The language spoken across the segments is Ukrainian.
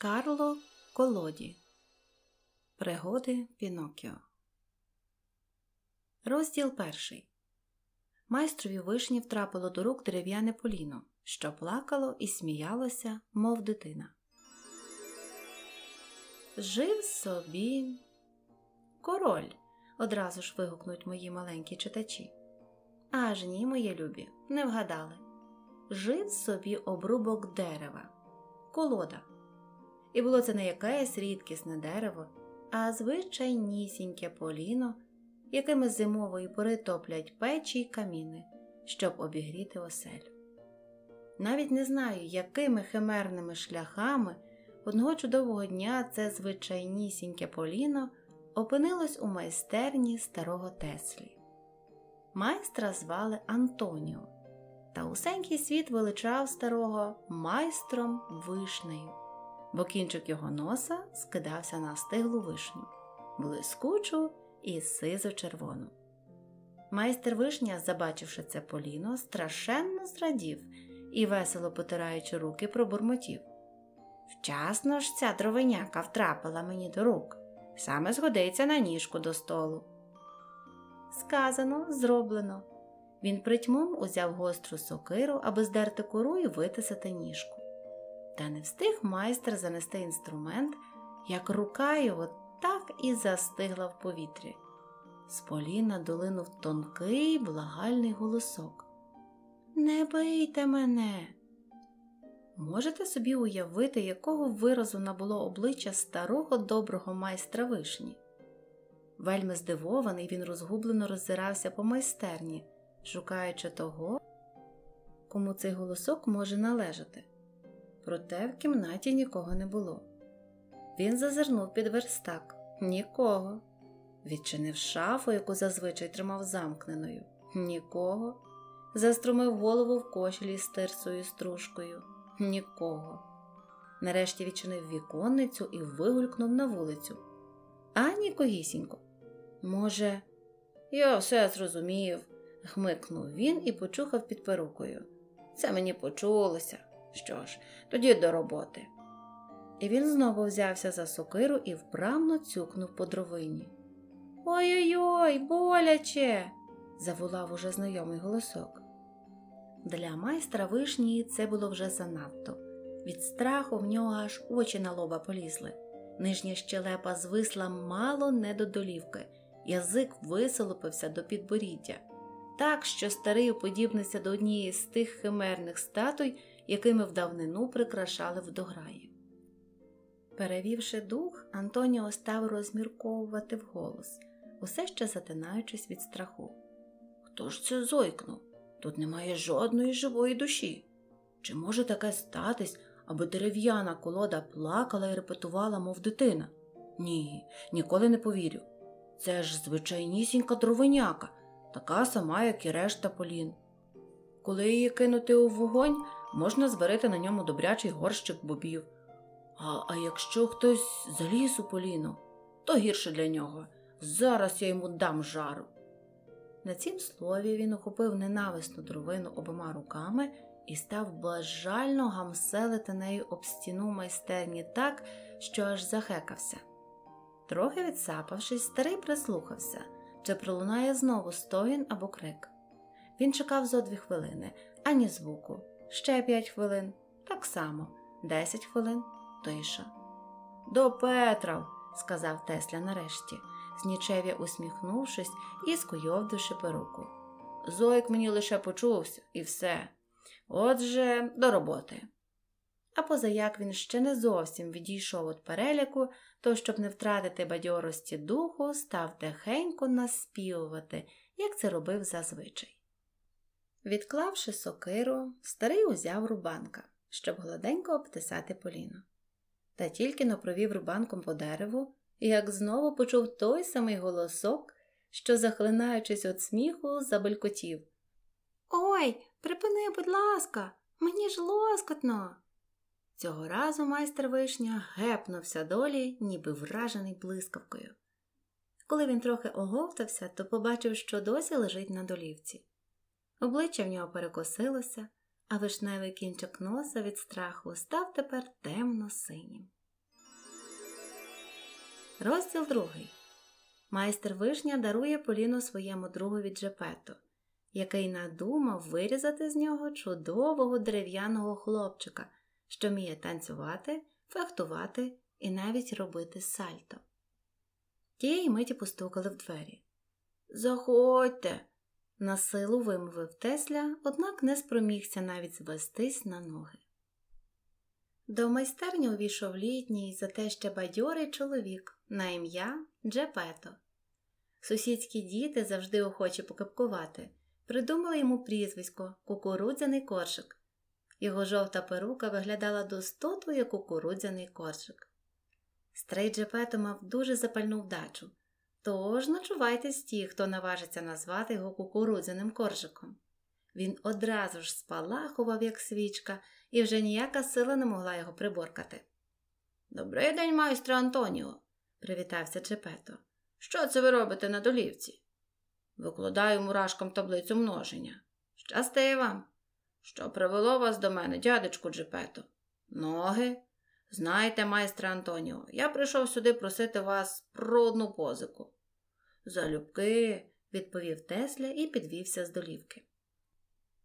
Карло Колоді Пригоди Пінокіо. Розділ перший. Майстрові вишні втрапило до рук дерев'яне поліно, що плакало і сміялося, мов дитина. Жив собі король. одразу ж вигукнуть мої маленькі читачі. Аж ні, моє любі, не вгадали. Жив собі обрубок дерева, колода і було це не якесь рідкісне дерево, а звичайнісіньке поліно, якими зимової пори топлять печі й каміни, щоб обігріти оселю. Навіть не знаю, якими химерними шляхами одного чудового дня це звичайнісіньке поліно опинилось у майстерні старого Теслі. Майстра звали Антоніо, та усенький світ величав старого майстром вишнею бо кінчик його носа скидався на стиглу вишню, блискучу і сизо червону. Майстер вишня, забачивши це поліно, страшенно зрадів і, весело потираючи руки, пробурмотів. Вчасно ж ця дровиняка втрапила мені до рук, саме згодиться на ніжку до столу. Сказано, зроблено. Він притьмом узяв гостру сокиру, аби здерти кору і витисати ніжку. Та не встиг майстер занести інструмент, як рука його так і застигла в повітрі. З поліна долинув тонкий благальний голосок. Не бийте мене! Можете собі уявити, якого виразу набуло обличчя старого доброго майстра вишні. Вельми здивований, він розгублено роззирався по майстерні, шукаючи того, кому цей голосок може належати проте в кімнаті нікого не було. Він зазирнув під верстак нікого. Відчинив шафу, яку зазвичай тримав замкненою, нікого. Заструмив голову в кошелі з тирсою стружкою, нікого. Нарешті відчинив віконницю і вигулькнув на вулицю. А нікогісінько. Може, я все зрозумів, гмикнув він і почухав під перукою. Це мені почулося. Що ж, тоді до роботи. І він знову взявся за сокиру і вправно цюкнув по дровині. Ой-ой-ой, боляче. завулав уже знайомий голосок. Для майстра вишні це було вже занадто. Від страху в нього аж очі на лоба полізли. Нижня щелепа звисла мало не до долівки, язик висолопився до підборіддя, так що старий уподібнився до однієї з тих химерних статуй, якими в давнину прикрашали вдограї. Перевівши дух, Антоніо став розмірковувати вголос, усе ще затинаючись від страху. Хто ж це зойкнув? Тут немає жодної живої душі. Чи може таке статись, аби дерев'яна колода плакала і репетувала, мов дитина? Ні, ніколи не повірю. Це ж звичайнісінька дровиняка, така сама, як і решта полін. Коли її кинути у вогонь, можна зварити на ньому добрячий горщик бобів. А, а якщо хтось заліз у поліну, то гірше для нього. Зараз я йому дам жару. На цім слові він охопив ненависну дровину обома руками і став бажально гамселити нею об стіну майстерні так, що аж захекався. Трохи відсапавшись, старий прислухався, чи пролунає знову стогін або крик. Він чекав зо дві хвилини ані звуку ще 5 хвилин, так само, 10 хвилин тиша. До Петров, сказав Тесля нарешті, знічев'я усміхнувшись і скуйовдивши перуку. Зойк мені лише почувся, і все. Отже, до роботи. А позаяк він ще не зовсім відійшов від переляку, то, щоб не втратити бадьорості духу, став тихенько наспівувати, як це робив зазвичай. Відклавши сокиру, старий узяв рубанка, щоб гладенько обтисати поліно. Та тільки провів рубанком по дереву, як знову почув той самий голосок, що, захлинаючись від сміху, забелькотів. Ой, припини, будь ласка, мені ж лоскотно. Цього разу майстер вишня гепнувся долі, ніби вражений блискавкою. Коли він трохи оговтався, то побачив, що досі лежить на долівці. Обличчя в нього перекосилося, а вишневий кінчик носа від страху став тепер темно-синім. Розділ другий. Майстер вишня дарує Поліну своєму другові Джепету, який надумав вирізати з нього чудового дерев'яного хлопчика, що вміє танцювати, фехтувати і навіть робити сальто. Тієї миті постукали в двері. Заходьте, на силу вимовив Тесля, однак не спромігся навіть звестись на ноги. До майстерні увійшов літній, зате ще бадьорий чоловік на ім'я Джепето. Сусідські діти завжди охочі покипкувати, придумали йому прізвисько кукурудзяний коршик. Його жовта перука виглядала достоту як кукурудзяний коршик. Стрей Джепето мав дуже запальну вдачу, Тож ночувайтесь ті, хто наважиться назвати його кукурудзяним коржиком. Він одразу ж спалахував, як свічка, і вже ніяка сила не могла його приборкати. Добрий день, майстре Антоніо, привітався Чепето. Що це ви робите на долівці? Викладаю мурашком таблицю множення. Щасти вам. Що привело вас до мене, дядечку Джепето? Ноги? Знаєте, майстре Антоніо, я прийшов сюди просити вас про одну позику. Залюбки, відповів Тесля і підвівся з долівки.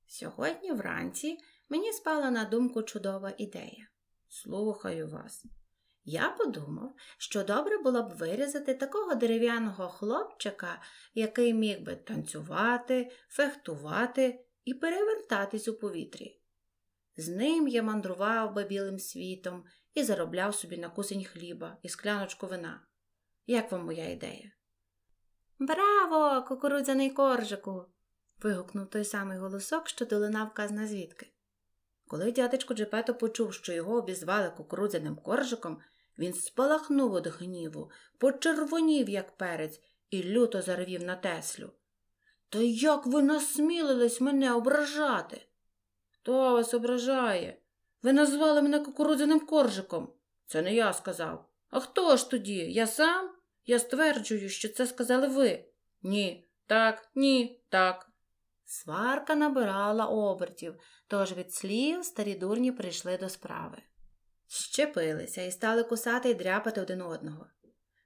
Сьогодні вранці мені спала на думку чудова ідея. Слухаю вас. Я подумав, що добре було б вирізати такого дерев'яного хлопчика, який міг би танцювати, фехтувати і перевертатись у повітрі. З ним я мандрував би білим світом і заробляв собі на кусень хліба і скляночку вина. Як вам моя ідея? Браво, кукурудзяний коржику. вигукнув той самий голосок, що долинав казна звідки. Коли дядечко Джепето почув, що його обізвали кукурудзяним коржиком, він спалахнув від гніву, почервонів, як перець, і люто заревів на Теслю. Та як ви насмілились мене ображати? Хто вас ображає? Ви назвали мене кукурудзяним коржиком. Це не я сказав. А хто ж тоді? Я сам? Я стверджую, що це сказали ви. Ні, так, ні, так. Сварка набирала обертів, тож від слів старі дурні прийшли до справи. Щепилися і стали кусати і дряпати один одного.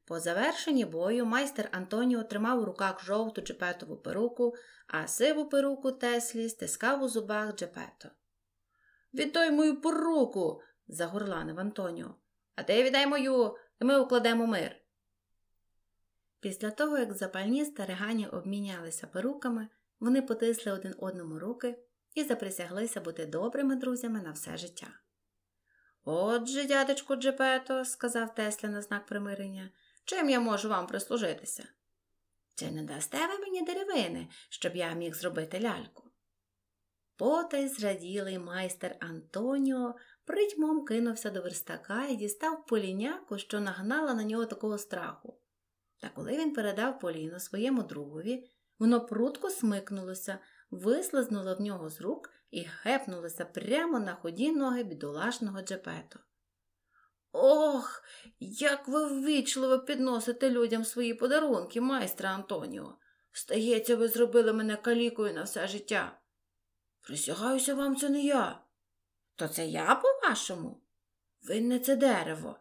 По завершенні бою майстер Антоніо тримав у руках жовту джепетову перуку, а сиву перуку Теслі стискав у зубах джепето. Віддай мою поруку. загорланив Антоніо. А ти віддай мою, і ми укладемо мир. Після того, як запальні старигані обмінялися перуками, вони потисли один одному руки і заприсяглися бути добрими друзями на все життя. Отже, дядечко Джепето, сказав Тесля на знак примирення, чим я можу вам прислужитися? Чи не дасте ви мені деревини, щоб я міг зробити ляльку? Потай зраділий майстер Антоніо притьмом кинувся до верстака і дістав поліняку, що нагнала на нього такого страху. Та коли він передав поліно своєму другові, воно прутко смикнулося, вислизнуло в нього з рук і гепнулося прямо на ході ноги бідолашного джепету. Ох, як ви ввічливо підносите людям свої подарунки, майстра Антоніо. Стається, ви зробили мене калікою на все життя. Присягаюся вам, це не я. То це я, по-вашому? Винне це дерево.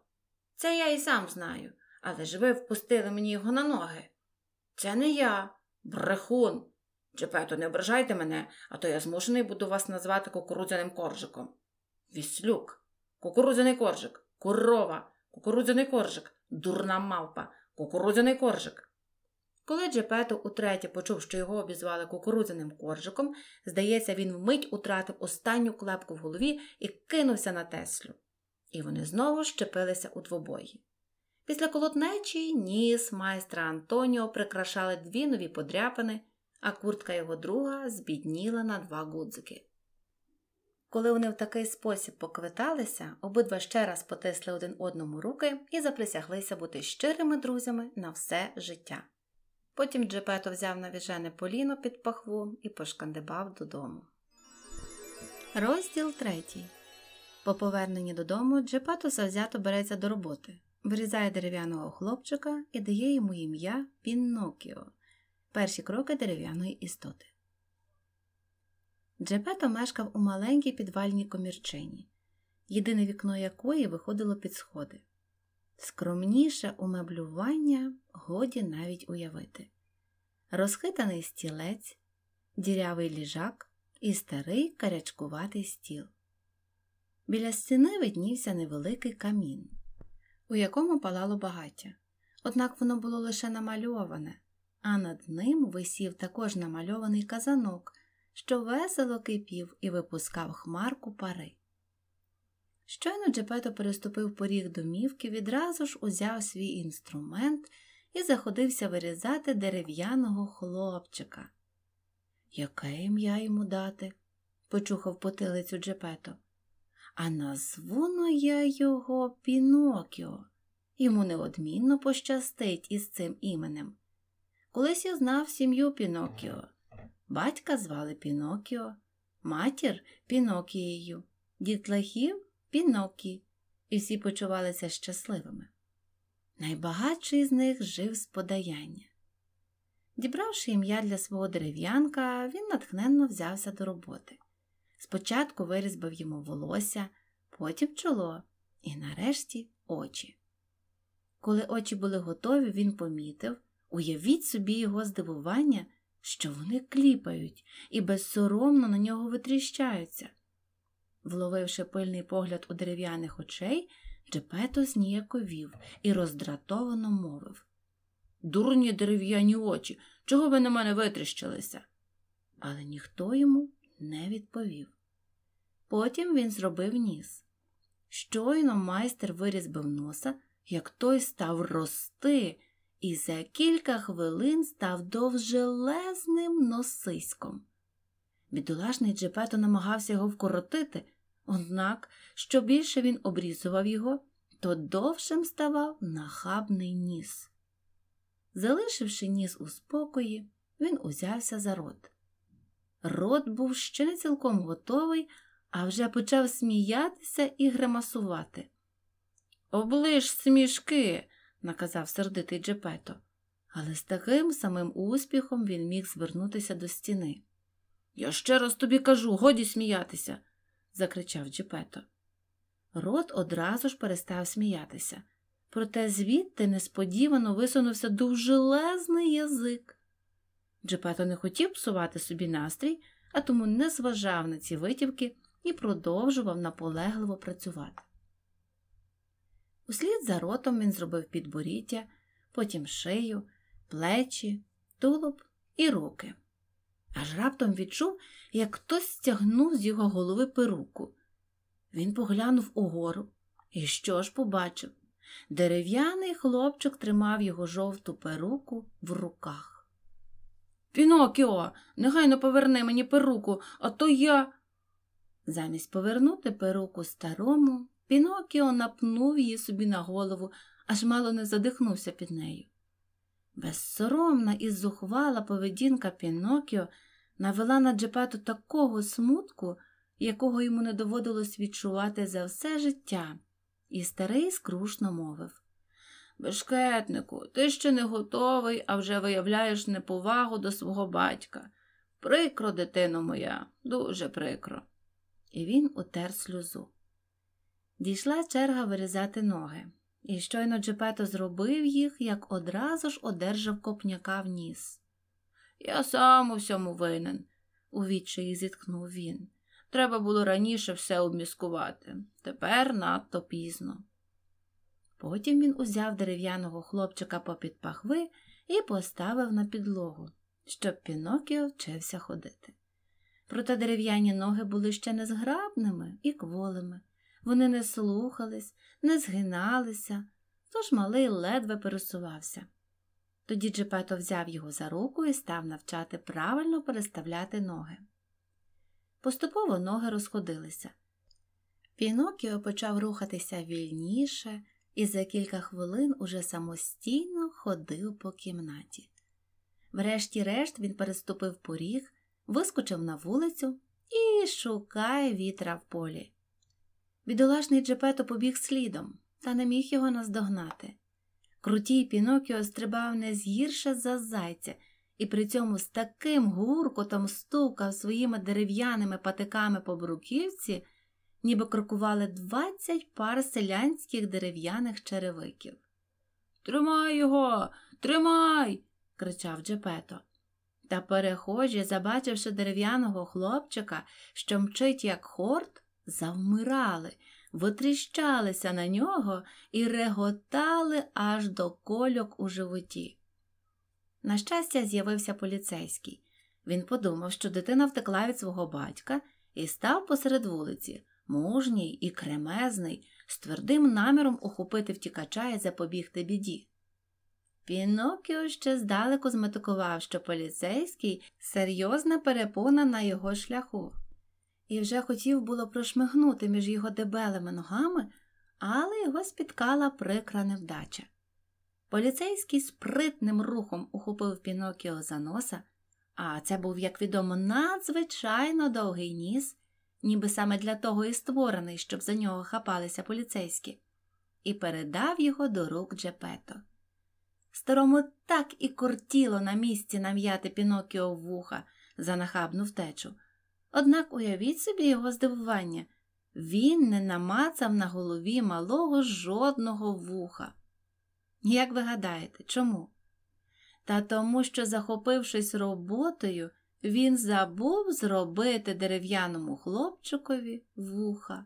Це я і сам знаю, але ж ви впустили мені його на ноги. Це не я, брехун. Джепето, не ображайте мене, а то я змушений буду вас назвати кукурудзяним коржиком. Віслюк, кукурудзяний коржик, корова, кукурудзяний коржик, дурна мавпа, кукурудзяний коржик. Коли Джепето утретє почув, що його обізвали кукурудзяним коржиком, здається, він вмить утратив останню клепку в голові і кинувся на Теслю. І вони знову щепилися у двобої. Після колотнечі ніс майстра Антоніо прикрашали дві нові подряпини, а куртка його друга збідніла на два гудзики. Коли вони в такий спосіб поквиталися, обидва ще раз потисли один одному руки і заприсяглися бути щирими друзями на все життя. Потім Джепето взяв навіжене поліно під пахву і пошкандибав додому. Розділ третій. По поверненні додому Джепето завзято береться до роботи, вирізає дерев'яного хлопчика і дає йому ім'я Піннокіо. Перші кроки дерев'яної істоти. Джепето мешкав у маленькій підвальній комірчині, єдине вікно якої виходило під сходи. Скромніше умеблювання годі навіть уявити. Розхитаний стілець, дірявий ліжак і старий карячкуватий стіл. Біля стіни виднівся невеликий камін, у якому палало багаття. Однак воно було лише намальоване, а над ним висів також намальований казанок, що весело кипів і випускав хмарку пари. Щойно Джепето переступив поріг домівки, відразу ж узяв свій інструмент і заходився вирізати дерев'яного хлопчика. Яке ім'я йому дати? почухав потилицю Джепето. А назвуну я його Пінокіо. Йому неодмінно пощастить із цим іменем. Колись я знав сім'ю Пінокіо. Батька звали Пінокіо, матір Пінокією, дітлахів Пінокі, і всі почувалися щасливими. Найбагатший з них жив з подаяння. Дібравши ім'я для свого дерев'янка, він натхненно взявся до роботи. Спочатку вирізбив йому волосся, потім чоло і нарешті очі. Коли очі були готові, він помітив уявіть собі його здивування, що вони кліпають і безсоромно на нього витріщаються. Вловивши пильний погляд у дерев'яних очей, Джепето зніяковів і роздратовано мовив Дурні дерев'яні очі, чого ви на мене витріщилися? Але ніхто йому не відповів. Потім він зробив ніс. Щойно майстер вирізбив носа, як той став рости, і за кілька хвилин став довжелезним носиськом. Бідолашний Джепето намагався його вкоротити, Однак, що більше він обрізував його, то довшим ставав нахабний ніс. Залишивши ніс у спокої, він узявся за рот. Рот був ще не цілком готовий, а вже почав сміятися і гримасувати. Оближ смішки, наказав сердитий Джепето, але з таким самим успіхом він міг звернутися до стіни. Я ще раз тобі кажу, годі сміятися закричав Джепето. Рот одразу ж перестав сміятися, проте звідти несподівано висунувся довжелезний язик. Джепето не хотів псувати собі настрій, а тому не зважав на ці витівки і продовжував наполегливо працювати. Услід за ротом він зробив підборіття, потім шию, плечі, тулуб і руки аж раптом відчув, як хтось стягнув з його голови перуку. Він поглянув угору і що ж побачив? Дерев'яний хлопчик тримав його жовту перуку в руках. Пінокіо, негайно поверни мені перуку, а то я. Замість повернути перуку старому, Пінокіо напнув її собі на голову, аж мало не задихнувся під нею. Безсоромна і зухвала поведінка Пінокіо навела на Джепето такого смутку, якого йому не доводилось відчувати за все життя, і старий скрушно мовив Бешкетнику, ти ще не готовий, а вже виявляєш неповагу до свого батька. Прикро, дитино моя, дуже прикро. І він утер сльозу. Дійшла черга вирізати ноги, і щойно Джепето зробив їх, як одразу ж одержав копняка в ніс. Я сам у всьому винен, у відчаї зіткнув він. Треба було раніше все обміскувати. Тепер надто пізно. Потім він узяв дерев'яного хлопчика попід пахви і поставив на підлогу, щоб Пінокіо вчився ходити. Проте дерев'яні ноги були ще незграбними і кволими. Вони не слухались, не згиналися, тож малий ледве пересувався. Тоді Джепето взяв його за руку і став навчати правильно переставляти ноги. Поступово ноги розходилися. Пінокіо почав рухатися вільніше і за кілька хвилин уже самостійно ходив по кімнаті. Врешті-решт він переступив поріг, вискочив на вулицю і шукає вітра в полі. Бідолашний Джепето побіг слідом та не міг його наздогнати. Крутій Пінокіо стрибав не згірше за зайця і при цьому з таким гуркотом стукав своїми дерев'яними патиками по бруківці, ніби крокували двадцять пар селянських дерев'яних черевиків. Тримай його, тримай. кричав Джепето. Та перехожі, забачивши дерев'яного хлопчика, що мчить як хорт, завмирали витріщалися на нього і реготали аж до кольок у животі. На щастя, з'явився поліцейський. Він подумав, що дитина втекла від свого батька і став посеред вулиці, мужній і кремезний, з твердим наміром ухопити втікача і запобігти біді. Пінокіо ще здалеку зметикував, що поліцейський серйозна перепона на його шляху і вже хотів було прошмигнути між його дебелими ногами, але його спіткала прикра невдача. Поліцейський спритним рухом ухопив Пінокіо за носа, а це був, як відомо, надзвичайно довгий ніс, ніби саме для того і створений, щоб за нього хапалися поліцейські, і передав його до рук Джепето. Старому так і кортіло на місці нам'яти Пінокіо вуха за нахабну втечу. Однак уявіть собі його здивування він не намацав на голові малого жодного вуха. Як ви гадаєте, чому? Та тому, що, захопившись роботою, він забув зробити дерев'яному хлопчикові вуха.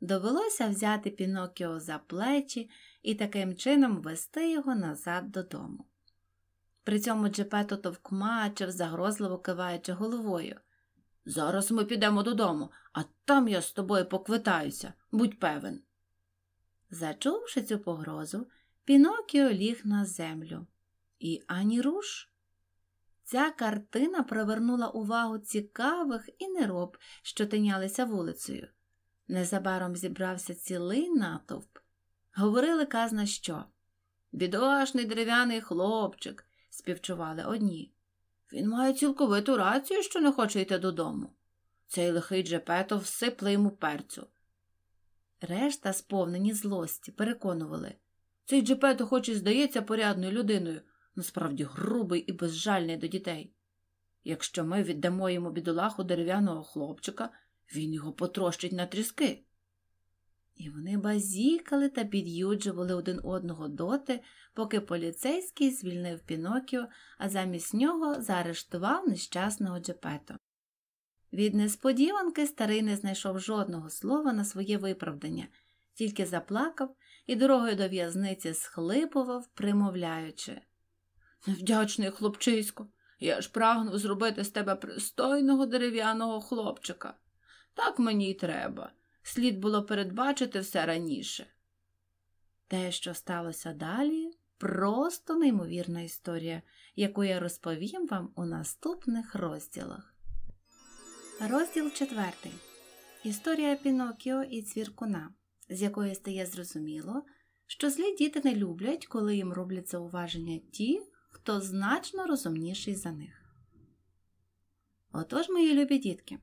Довелося взяти Пінокіо за плечі і таким чином вести його назад додому. При цьому Джепето товкмачив, загрозливо киваючи головою. Зараз ми підемо додому, а там я з тобою поквитаюся, будь певен. Зачувши цю погрозу, Пінокіо ліг на землю. І ані руш. Ця картина привернула увагу цікавих і нероб, що тинялися вулицею. Незабаром зібрався цілий натовп. Говорили казна що. Бідошний дерев'яний хлопчик, співчували одні. Він має цілковиту рацію, що не хоче йти додому. Цей лихий Джепето всипле йому перцю. Решта, сповнені злості, переконували цей Джепето, хоч і здається порядною людиною, насправді грубий і безжальний до дітей. Якщо ми віддамо йому бідолаху дерев'яного хлопчика, він його потрощить на тріски. І вони базікали та під'юджували один одного доти, поки поліцейський звільнив Пінокіо, а замість нього заарештував нещасного Джепето. Від несподіванки старий не знайшов жодного слова на своє виправдання, тільки заплакав і дорогою до в'язниці схлипував, примовляючи Невдячний хлопчисько, я ж прагнув зробити з тебе пристойного дерев'яного хлопчика. Так мені й треба. Слід було передбачити все раніше. Те, що сталося далі, просто неймовірна історія, яку я розповім вам у наступних розділах. Розділ 4. Історія Пінокіо і цвіркуна, з якої стає зрозуміло, що злі діти не люблять, коли їм роблять зауваження ті, хто значно розумніший за них. Отож, мої любі дітки.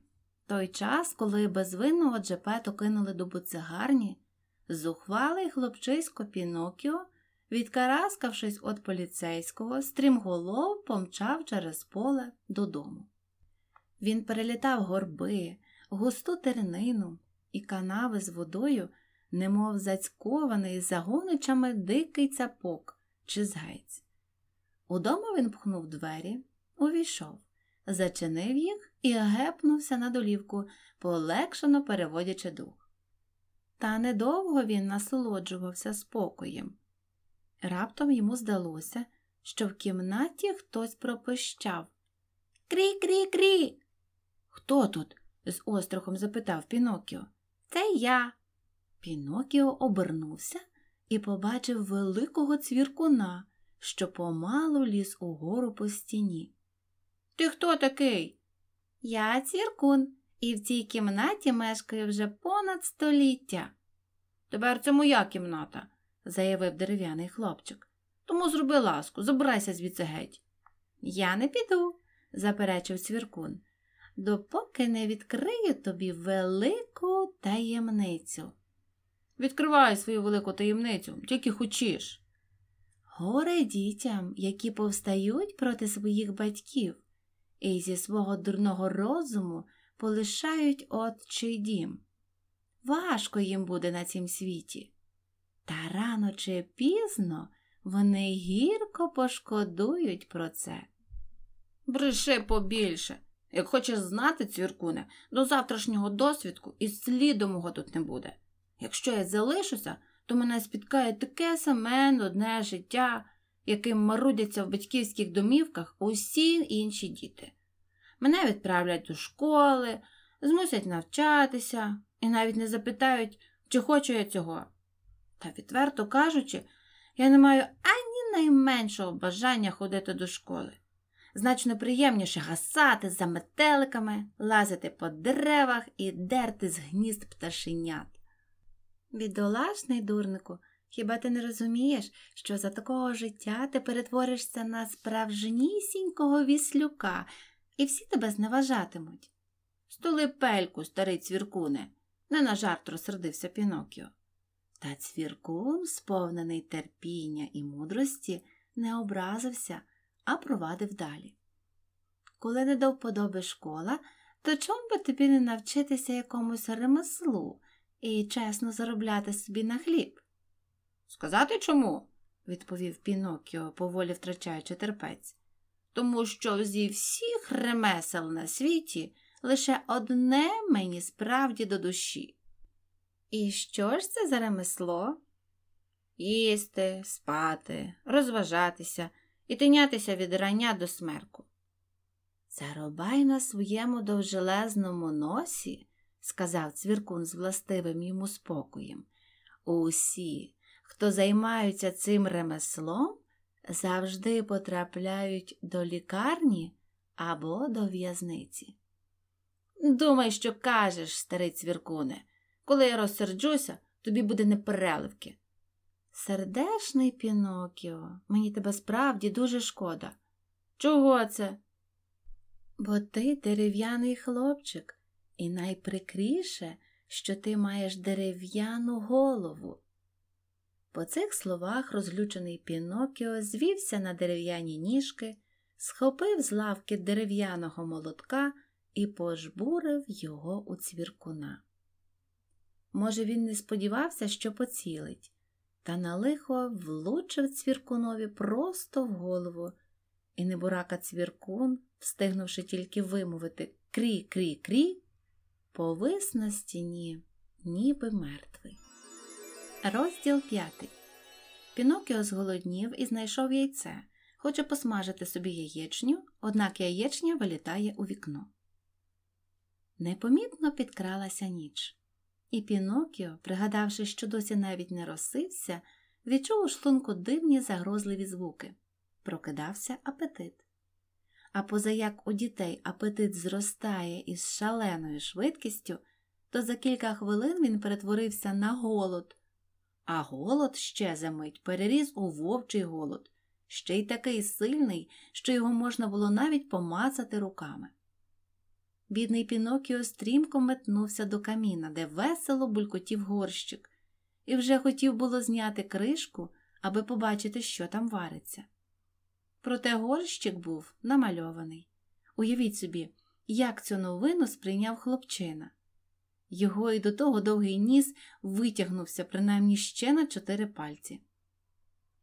Той час, коли безвинного джепету кинули до буцегарні, зухвалий хлопчисько Пінокіо, відкараскавшись від поліцейського, стрімголов помчав через поле додому. Він перелітав горби, густу тернину і канави з водою, немов зацькований загоничами дикий цапок чи згайць. Удома він пхнув двері, увійшов зачинив їх і гепнувся на долівку, полегшено переводячи дух. Та недовго він насолоджувався спокоєм. Раптом йому здалося, що в кімнаті хтось пропищав Крі крі крі. Хто тут? з острохом запитав Пінокіо. Це я. Пінокіо обернувся і побачив великого цвіркуна, що помалу ліз угору по стіні. Ти хто такий? Я цвіркун, і в цій кімнаті мешкаю вже понад століття. Тепер це моя кімната, заявив дерев'яний хлопчик. Тому зроби ласку, забирайся звідси геть. Я не піду, заперечив цвіркун, допоки не відкрию тобі велику таємницю. Відкривай свою велику таємницю, тільки хочеш. Горе дітям, які повстають проти своїх батьків і зі свого дурного розуму полишають отчий дім. Важко їм буде на цім світі. Та рано чи пізно вони гірко пошкодують про це. Бреши побільше. Як хочеш знати, цвіркуне, до завтрашнього досвідку і слідом мого тут не буде. Якщо я залишуся, то мене спіткає таке саме нудне життя яким марудяться в батьківських домівках усі інші діти. Мене відправлять до школи, змусять навчатися і навіть не запитають, чи хочу я цього. Та, відверто кажучи, я не маю ані найменшого бажання ходити до школи. Значно приємніше гасати за метеликами, лазити по деревах і дерти з гнізд пташенят. Бідолашний дурнику, Хіба ти не розумієш, що за такого життя ти перетворишся на справжнісінького віслюка, і всі тебе зневажатимуть? Стули пельку, старий цвіркуне, не на жарт розсердився Пінокіо. Та цвіркун, сповнений терпіння і мудрості, не образився, а провадив далі. Коли не до вподоби школа, то чом би тобі не навчитися якомусь ремеслу і чесно заробляти собі на хліб? Сказати чому? відповів Пінокіо, поволі втрачаючи терпець. Тому що зі всіх ремесел на світі лише одне мені справді до душі. І що ж це за ремесло? Їсти, спати, розважатися і тинятися від рання до смерку. Зарубай на своєму довжелезному носі, сказав цвіркун з властивим йому спокоєм, усі хто займаються цим ремеслом, завжди потрапляють до лікарні або до в'язниці. Думай, що кажеш, старий цвіркуне, коли я розсерджуся, тобі буде непереливки. Сердешний Пінокіо, мені тебе справді дуже шкода. Чого це? Бо ти дерев'яний хлопчик, і найприкріше, що ти маєш дерев'яну голову, по цих словах розлючений Пінокіо звівся на дерев'яні ніжки, схопив з лавки дерев'яного молотка і пожбурив його у цвіркуна. Може, він не сподівався, що поцілить, та на лихо влучив цвіркунові просто в голову, і небурака цвіркун, встигнувши тільки вимовити крі крі крі, повис на стіні, ніби мертвий. Розділ 5. Пінокіо зголоднів і знайшов яйце. Хоче посмажити собі яєчню, однак яєчня вилітає у вікно. Непомітно підкралася ніч, і Пінокіо, пригадавши, що досі навіть не розсився, відчув у шлунку дивні загрозливі звуки. Прокидався апетит. А поза як у дітей апетит зростає із шаленою швидкістю, то за кілька хвилин він перетворився на голод. А голод ще за мить переріз у вовчий голод, ще й такий сильний, що його можна було навіть помацати руками. Бідний Пінокіо стрімко метнувся до каміна, де весело булькотів горщик, і вже хотів було зняти кришку, аби побачити, що там вариться. Проте горщик був намальований. Уявіть собі, як цю новину сприйняв хлопчина. Його і до того довгий ніс витягнувся принаймні ще на чотири пальці.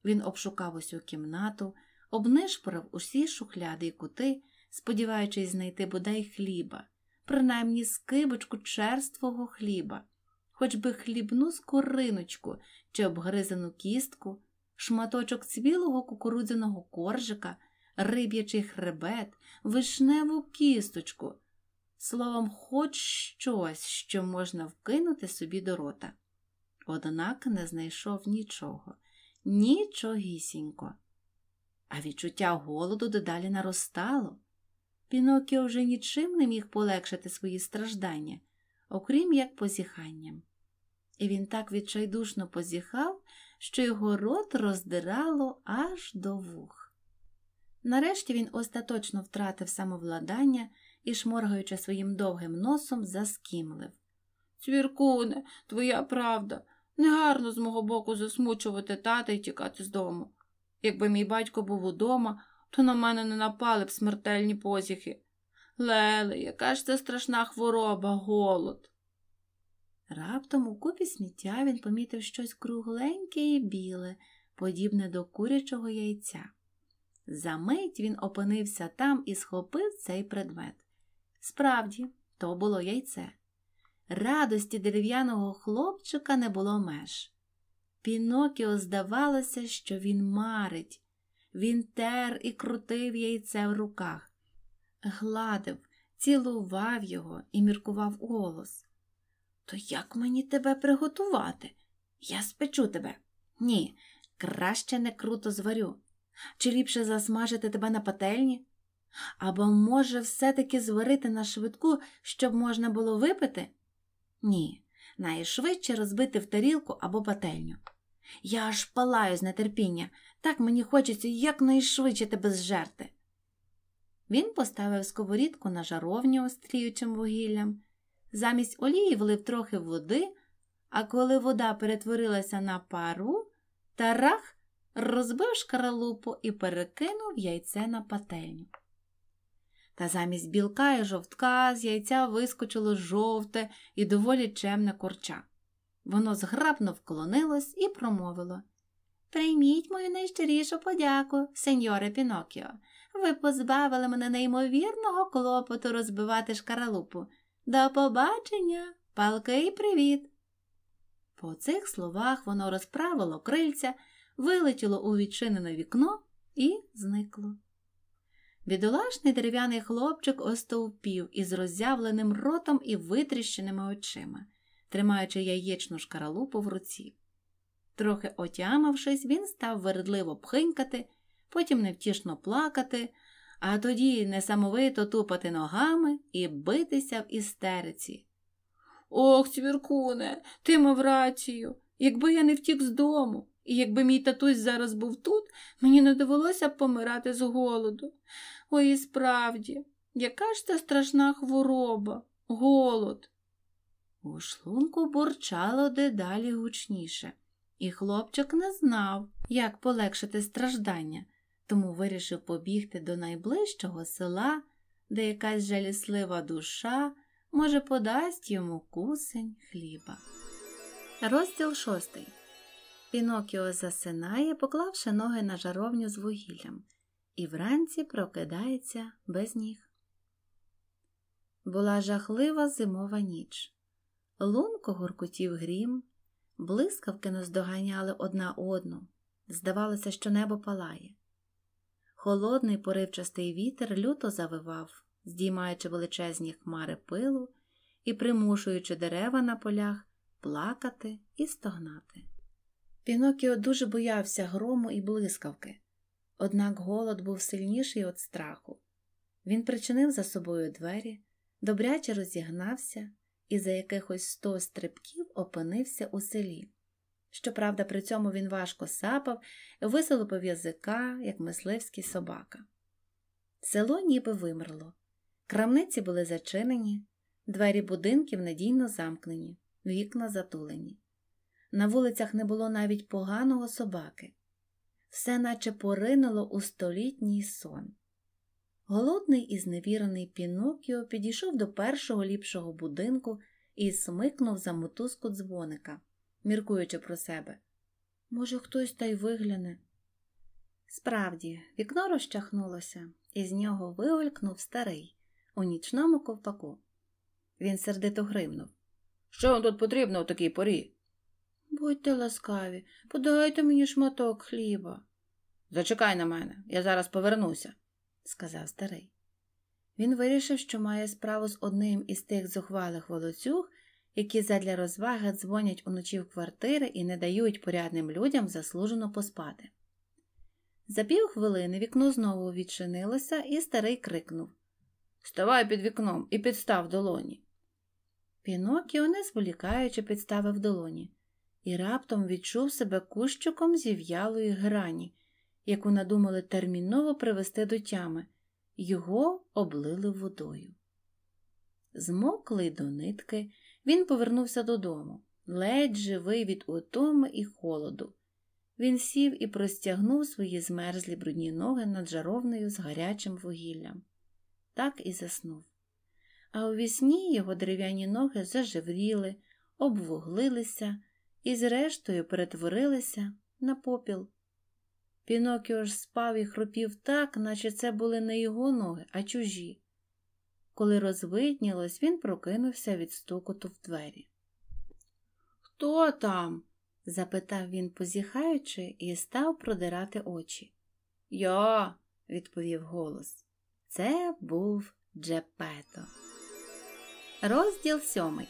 Він обшукав усю кімнату, обнишпорив усі шухляди й кути, сподіваючись знайти бодай хліба, принаймні скибочку черствого хліба, хоч би хлібну скориночку чи обгризану кістку, шматочок цвілого кукурудзяного коржика, риб'ячий хребет, вишневу кісточку словом, хоч щось, що можна вкинути собі до рота. Однак не знайшов нічого, нічогісінько. А відчуття голоду дедалі наростало. Пінокіо вже нічим не міг полегшити свої страждання, окрім як позіханням. І він так відчайдушно позіхав, що його рот роздирало аж до вух. Нарешті він остаточно втратив самовладання і, шморгаючи своїм довгим носом, заскімлив. Цвіркуне, твоя правда, негарно з мого боку засмучувати тата і тікати з дому. Якби мій батько був удома, то на мене не напали б смертельні позіхи. Леле, яка ж це страшна хвороба, голод. Раптом у купі сміття він помітив щось кругленьке і біле, подібне до курячого яйця. За мить він опинився там і схопив цей предмет. Справді, то було яйце. Радості дерев'яного хлопчика не було меж. Пінокіо здавалося, що він марить. Він тер і крутив яйце в руках, гладив, цілував його і міркував голос. То як мені тебе приготувати? Я спечу тебе. Ні, краще не круто зварю. Чи ліпше засмажити тебе на пательні? Або, може, все-таки зварити на швидку, щоб можна було випити? Ні, найшвидше розбити в тарілку або пательню. Я аж палаю з нетерпіння, так мені хочеться якнайшвидше тебе зжерти. Він поставив сковорідку на жаровню остріючим вугіллям, замість олії влив трохи води, а коли вода перетворилася на пару, тарах розбив шкаралупу і перекинув яйце на пательню. Та замість білка і жовтка з яйця вискочило жовте і доволі чемне курча. Воно зграбно вклонилось і промовило Прийміть мою найщирішу подяку, сеньоре Пінокіо. Ви позбавили мене неймовірного клопоту розбивати шкаралупу. До побачення, палкий привіт. По цих словах воно розправило крильця, вилетіло у відчинене вікно і зникло. Бідолашний дерев'яний хлопчик остовпів із роззявленим ротом і витріщеними очима, тримаючи яєчну шкаралупу в руці. Трохи отямавшись, він став вередливо пхинькати, потім невтішно плакати, а тоді несамовито тупати ногами і битися в істериці. Ох, цвіркуне, ти мав рацію, якби я не втік з дому. І якби мій татусь зараз був тут, мені не довелося б помирати з голоду. Ой, і справді, яка ж це страшна хвороба, голод. У шлунку бурчало дедалі гучніше, і хлопчик не знав, як полегшити страждання, тому вирішив побігти до найближчого села, де якась жаліслива душа може подасть йому кусень хліба. Розділ шостий. Пінокіо засинає, поклавши ноги на жаровню з вугіллям, і вранці прокидається без ніг. Була жахлива зимова ніч. Лунко гуркотів грім, блискавки наздоганяли одна одну. Здавалося, що небо палає. Холодний поривчастий вітер люто завивав, здіймаючи величезні хмари пилу і примушуючи дерева на полях плакати і стогнати. Пінокіо дуже боявся грому і блискавки, однак голод був сильніший від страху. Він причинив за собою двері, добряче розігнався і за якихось сто стрибків опинився у селі. Щоправда, при цьому він важко сапав, висолопив язика, як мисливський собака. Село ніби вимерло. Крамниці були зачинені, двері будинків надійно замкнені, вікна затулені. На вулицях не було навіть поганого собаки, все наче поринуло у столітній сон. Голодний і зневірений Пінокіо підійшов до першого ліпшого будинку і смикнув за мотузку дзвоника, міркуючи про себе. Може, хтось та й вигляне. Справді, вікно розчахнулося, і з нього вигулькнув старий у нічному ковпаку. Він сердито гримнув. Що вам тут потрібно в такій порі? Будьте ласкаві, подайте мені шматок хліба. Зачекай на мене, я зараз повернуся, сказав старий. Він вирішив, що має справу з одним із тих зухвалих волоцюг, які задля розваги дзвонять уночі в квартири і не дають порядним людям заслужено поспати. За пів хвилини вікно знову відчинилося, і старий крикнув Вставай під вікном і підстав долоні. Пінокіо, не зволікаючи, підставив долоні і раптом відчув себе кущиком зів'ялої грані, яку надумали терміново привести до тями, його облили водою. Змоклий до нитки, він повернувся додому, ледь живий від утоми і холоду. Він сів і простягнув свої змерзлі брудні ноги над жаровнею з гарячим вугіллям. Так і заснув. А у вісні його дерев'яні ноги зажевріли, обвуглилися і, зрештою, перетворилися на попіл. Пінокіо ж спав і хрупів так, наче це були не його ноги, а чужі. Коли розвиднілось, він прокинувся від стукоту в двері. Хто там? запитав він, позіхаючи, і став продирати очі. Я, відповів голос. Це був Джепето. Розділ сьомий.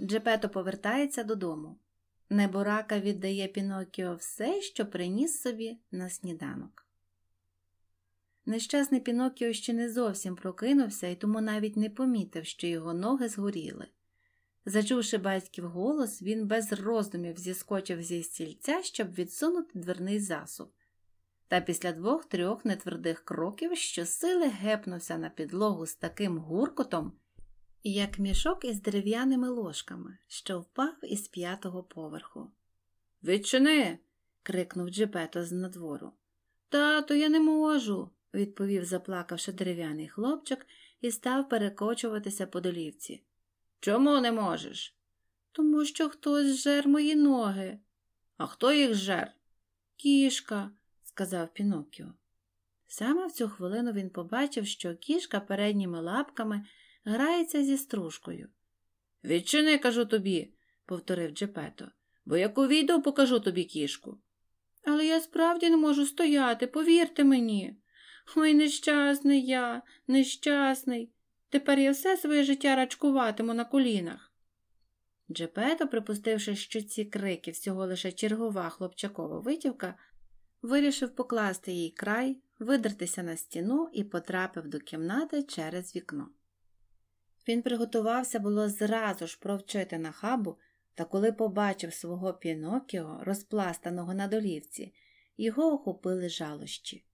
Джепето повертається додому. Неборака віддає Пінокіо все, що приніс собі на сніданок. Нещасний Пінокіо ще не зовсім прокинувся і тому навіть не помітив, що його ноги згоріли. Зачувши батьків голос, він без роздумів зіскочив зі стільця, щоб відсунути дверний засуб. Та після двох-трьох нетвердих кроків щосили гепнувся на підлогу з таким гуркотом, як мішок із дерев'яними ложками, що впав із п'ятого поверху. Відчини. крикнув Джепето з надвору. Тату, я не можу, відповів, заплакавши дерев'яний хлопчик і став перекочуватися по долівці. Чому не можеш? Тому що хтось жер мої ноги. А хто їх жер? Кішка, сказав Пінокіо. Саме в цю хвилину він побачив, що кішка передніми лапками грається зі стружкою. Відчини, кажу тобі, повторив Джепето, бо як увійду, покажу тобі кішку. Але я справді не можу стояти, повірте мені. Ой, нещасний я, нещасний. Тепер я все своє життя рачкуватиму на колінах. Джепето, припустивши, що ці крики всього лише чергова хлопчакова витівка, вирішив покласти їй край, видертися на стіну і потрапив до кімнати через вікно. Він приготувався було зразу ж провчити нахабу, та коли побачив свого пінокіо, розпластаного на долівці, його охопили жалощі.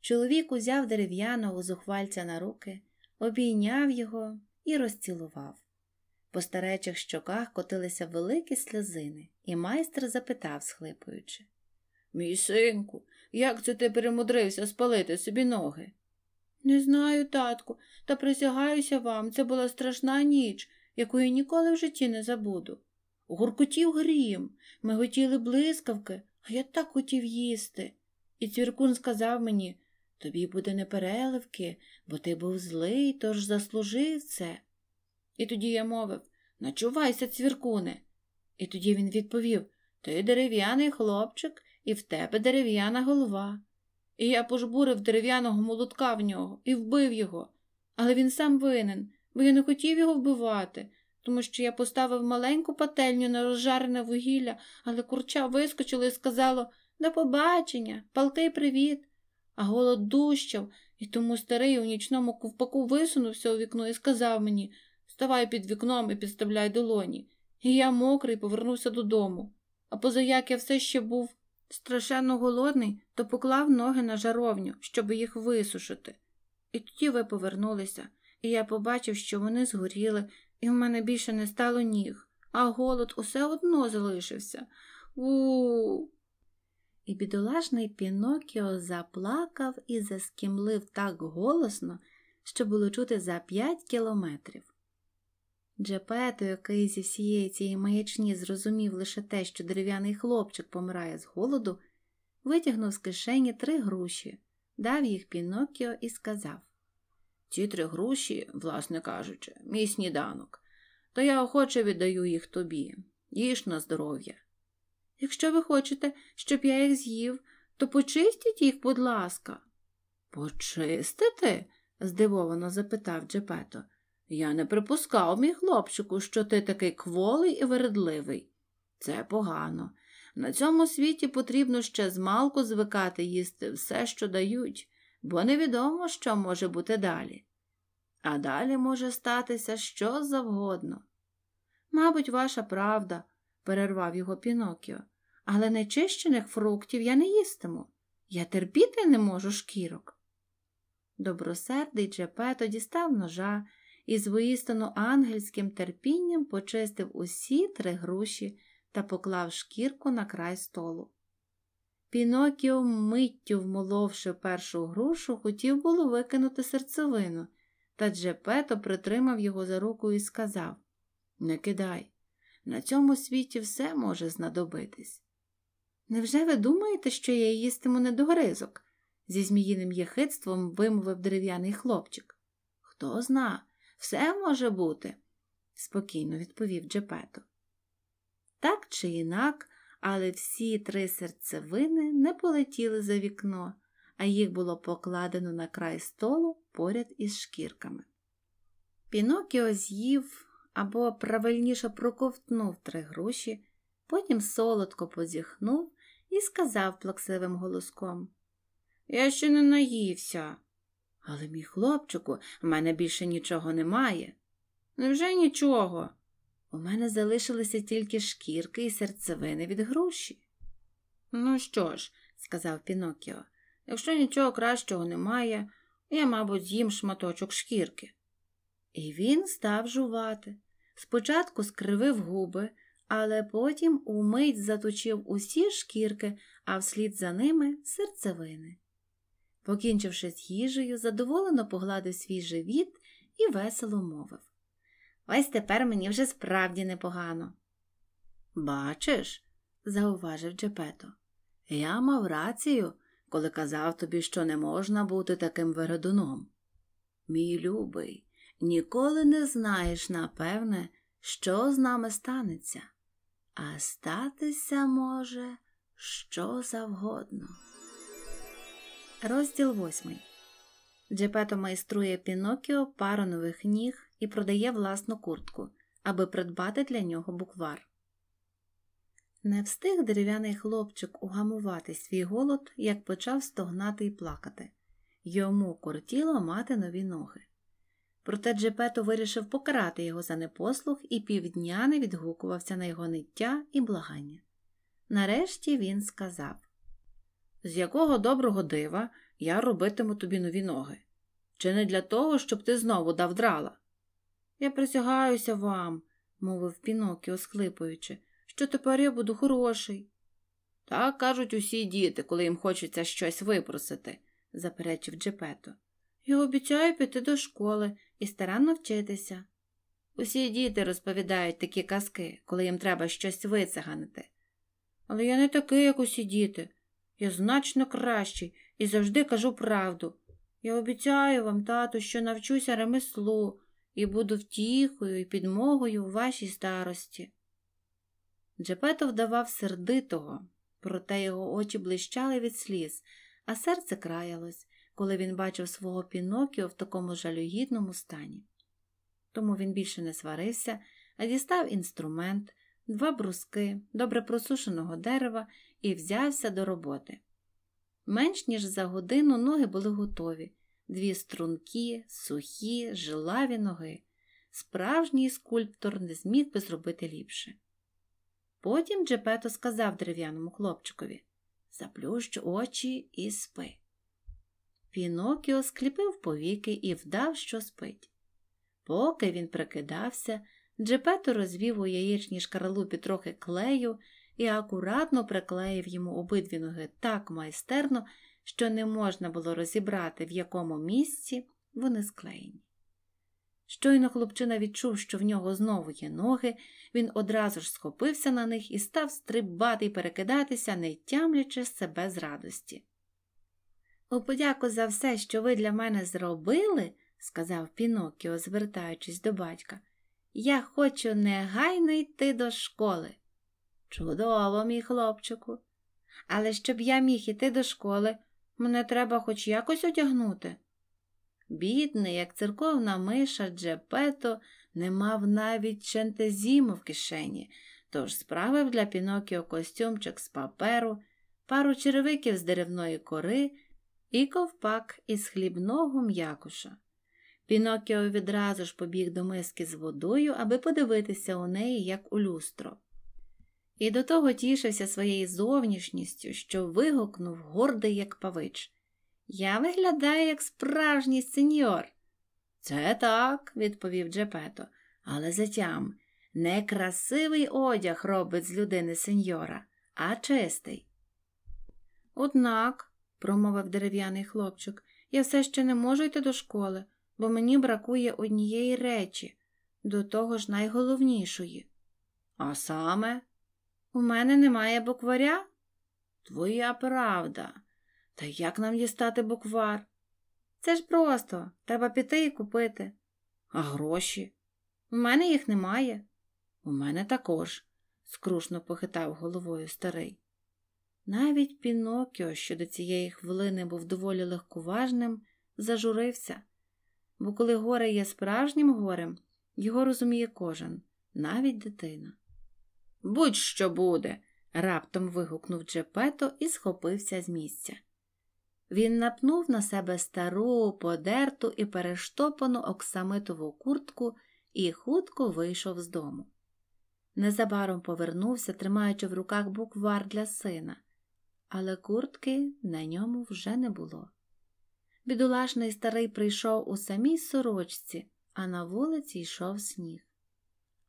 Чоловік узяв дерев'яного зухвальця на руки, обійняв його і розцілував. По старечих щоках котилися великі сльозини, і майстер запитав, схлипуючи Мій синку, як це ти перемудрився спалити собі ноги? Не знаю, татку, та присягаюся вам, це була страшна ніч, якої ніколи в житті не забуду. Гуркотів грім, ми готіли блискавки, а я так хотів їсти. І цвіркун сказав мені тобі буде не переливки, бо ти був злий, тож заслужив це. І тоді я мовив Начувайся, цвіркуне. І тоді він відповів Ти дерев'яний хлопчик, і в тебе дерев'яна голова і я пожбурив дерев'яного молотка в нього і вбив його. Але він сам винен, бо я не хотів його вбивати, тому що я поставив маленьку пательню на розжарене вугілля, але курча вискочило і сказало до побачення, палкий привіт. А голод дущав, і тому старий у нічному ковпаку висунувся у вікно і сказав мені ставай під вікном і підставляй долоні. І я мокрий повернувся додому. А позаяк я все ще був страшенно голодний, то поклав ноги на жаровню, щоб їх висушити. І тоді ви повернулися, і я побачив, що вони згоріли, і в мене більше не стало ніг, а голод усе одно залишився. У. І бідолажний Пінокіо заплакав і заскімлив так голосно, що було чути за п'ять кілометрів. Джепето, який зі всієї цієї маячні зрозумів лише те, що дерев'яний хлопчик помирає з голоду, витягнув з кишені три груші, дав їх Пінокіо і сказав Ці три груші, власне кажучи, мій сніданок, то я охоче віддаю їх тобі. Їж на здоров'я. Якщо ви хочете, щоб я їх з'їв, то почистіть їх, будь ласка. Почистити? здивовано запитав Джепето. Я не припускав, мій хлопчику, що ти такий кволий і вередливий. Це погано. На цьому світі потрібно ще змалку звикати їсти все, що дають, бо невідомо, що може бути далі. А далі може статися що завгодно. Мабуть, ваша правда, перервав його Пінокіо, але нечищених фруктів я не їстиму. Я терпіти не можу шкірок. Добросердий Джепето дістав ножа і з воістину ангельським терпінням почистив усі три груші та поклав шкірку на край столу. Пінокіо, миттю вмоловши першу грушу, хотів було викинути серцевину, та Джепето притримав його за руку і сказав Не кидай, на цьому світі все може знадобитись. Невже ви думаєте, що я їстиму недогризок? зі зміїним єхидством вимовив дерев'яний хлопчик. Хто зна, все може бути, спокійно відповів Джепето. Так чи інак, але всі три серцевини не полетіли за вікно, а їх було покладено на край столу поряд із шкірками. Пінокіо з'їв або правильніше проковтнув три груші, потім солодко позіхнув і сказав плаксивим голоском Я ще не наївся. Але, мій хлопчику, в мене більше нічого немає. Невже нічого? У мене залишилися тільки шкірки і серцевини від груші. Ну що ж, сказав Пінокіо, якщо нічого кращого немає, я, мабуть, з'їм шматочок шкірки. І він став жувати. Спочатку скривив губи, але потім умить заточив усі шкірки, а вслід за ними серцевини. Покінчивши з їжею, задоволено погладив свій живіт і весело мовив. Ось тепер мені вже справді непогано. Бачиш, зауважив Джепето, я мав рацію, коли казав тобі, що не можна бути таким вередуном. Мій любий, ніколи не знаєш, напевне, що з нами станеться, а статися може що завгодно. Розділ восьмий Джепето майструє Пінокіо пару нових ніг і продає власну куртку, аби придбати для нього буквар. Не встиг дерев'яний хлопчик угамувати свій голод, як почав стогнати і плакати. Йому кортіло мати нові ноги. Проте Джепето вирішив покарати його за непослух і півдня не відгукувався на його ниття і благання. Нарешті він сказав з якого доброго дива я робитиму тобі нові ноги? Чи не для того, щоб ти знову дав драла? Я присягаюся вам, мовив Пінокіо, осклипуючи, що тепер я буду хороший. Так кажуть усі діти, коли їм хочеться щось випросити, заперечив Джепето. Я обіцяю піти до школи і старанно вчитися. Усі діти розповідають такі казки, коли їм треба щось вицеганити. Але я не такий, як усі діти. Я значно кращий і завжди кажу правду. Я обіцяю вам, тату, що навчуся ремеслу і буду втіхою і підмогою у вашій старості. Джепето вдавав сердитого, проте його очі блищали від сліз, а серце краялось, коли він бачив свого Пінокіо в такому жалюгідному стані. Тому він більше не сварився, а дістав інструмент, два бруски, добре просушеного дерева і взявся до роботи. Менш ніж за годину ноги були готові дві струнки, сухі, жилаві ноги. Справжній скульптор не зміг би зробити ліпше. Потім Джепето сказав дерев'яному хлопчикові Заплющ очі і спи. Пінокіо скліпив повіки і вдав, що спить. Поки він прикидався, Джепето розвів у яєчній шкаралупі трохи клею і акуратно приклеїв йому обидві ноги так майстерно, що не можна було розібрати, в якому місці вони склеєні. Щойно хлопчина відчув, що в нього знову є ноги, він одразу ж схопився на них і став стрибати і перекидатися, не тямлячи себе з радості. У подяку за все, що ви для мене зробили, сказав Піноккіо, звертаючись до батька, я хочу негайно йти до школи. Чудово, мій хлопчику. Але щоб я міг іти до школи, мене треба хоч якось одягнути. Бідний, як церковна миша Джепето, не мав навіть чентезіму в кишені, тож справив для Пінокіо костюмчик з паперу, пару черевиків з деревної кори і ковпак із хлібного м'якуша. Пінокіо відразу ж побіг до миски з водою, аби подивитися у неї, як у люстро і до того тішився своєю зовнішністю, що вигукнув гордий, як павич. Я виглядаю як справжній сеньор. Це так, відповів Джепето, але затям не красивий одяг робить з людини сеньора, а чистий. Однак, промовив дерев'яний хлопчик, я все ще не можу йти до школи, бо мені бракує однієї речі, до того ж найголовнішої. А саме, у мене немає букваря? Твоя правда. Та як нам дістати буквар? Це ж просто, треба піти і купити. А гроші? У мене їх немає. У мене також, скрушно похитав головою старий. Навіть Пінокіо, що до цієї хвилини був доволі легковажним, зажурився, бо коли горе є справжнім горем, його розуміє кожен, навіть дитина. Будь що буде, раптом вигукнув Джепето і схопився з місця. Він напнув на себе стару, подерту і перештопану оксамитову куртку і хутко вийшов з дому. Незабаром повернувся, тримаючи в руках буквар для сина, але куртки на ньому вже не було. Бідолашний старий прийшов у самій сорочці, а на вулиці йшов сніг.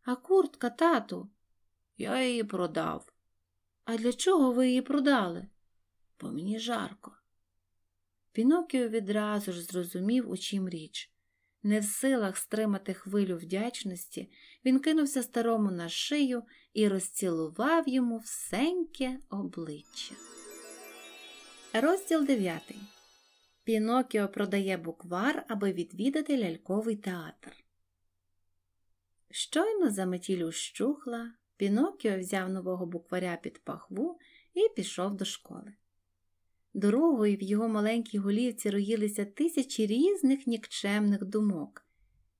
А куртка, тату, я її продав. А для чого ви її продали? Бо мені жарко. Пінокіо відразу ж зрозумів, у чим річ. Не в силах стримати хвилю вдячності, він кинувся старому на шию і розцілував йому всеньке обличчя. Розділ 9. Пінокіо продає буквар, аби відвідати ляльковий театр. Щойно за метілю щухла. Пінокіо взяв нового букваря під пахву і пішов до школи. Дорогою в його маленькій голівці роїлися тисячі різних нікчемних думок.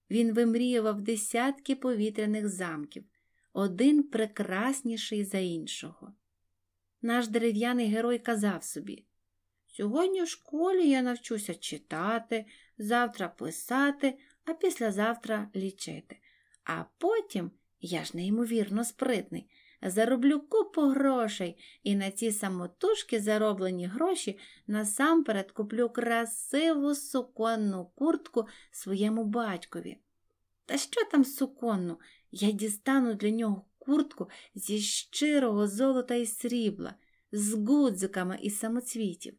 Він вимріював десятки повітряних замків, один прекрасніший за іншого. Наш дерев'яний герой казав собі Сьогодні в школі я навчуся читати, завтра писати, а післязавтра лічити, а потім я ж неймовірно спритний. Зароблю купу грошей і на ці самотужки зароблені гроші насамперед куплю красиву суконну куртку своєму батькові. Та що там суконну? Я дістану для нього куртку зі щирого золота і срібла, з гудзиками і самоцвітів.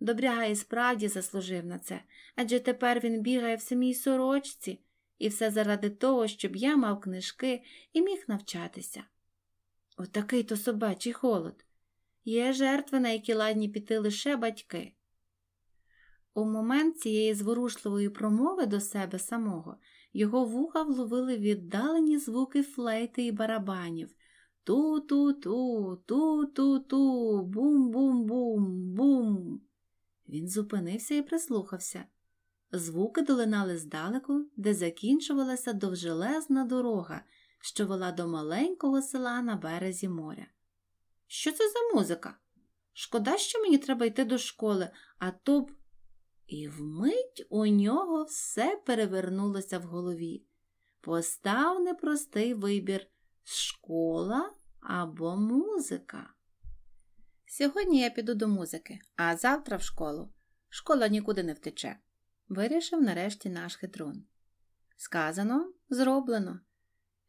Добряга і справді заслужив на це, адже тепер він бігає в самій сорочці. І все заради того, щоб я мав книжки і міг навчатися. Отакий то собачий холод. Є жертви, на які ладні піти лише батьки. У момент цієї зворушливої промови до себе самого його вуха вловили віддалені звуки флейти і барабанів ту-ту-ту, ту-ту-ту, бум-бум-бум, бум. Він зупинився і прислухався. Звуки долинали здалеку, де закінчувалася довжелезна дорога, що вела до маленького села на березі моря. Що це за музика? Шкода, що мені треба йти до школи, а то б. І вмить у нього все перевернулося в голові. Постав непростий вибір школа або музика. Сьогодні я піду до музики, а завтра в школу. Школа нікуди не втече вирішив нарешті наш хитрун. Сказано, зроблено.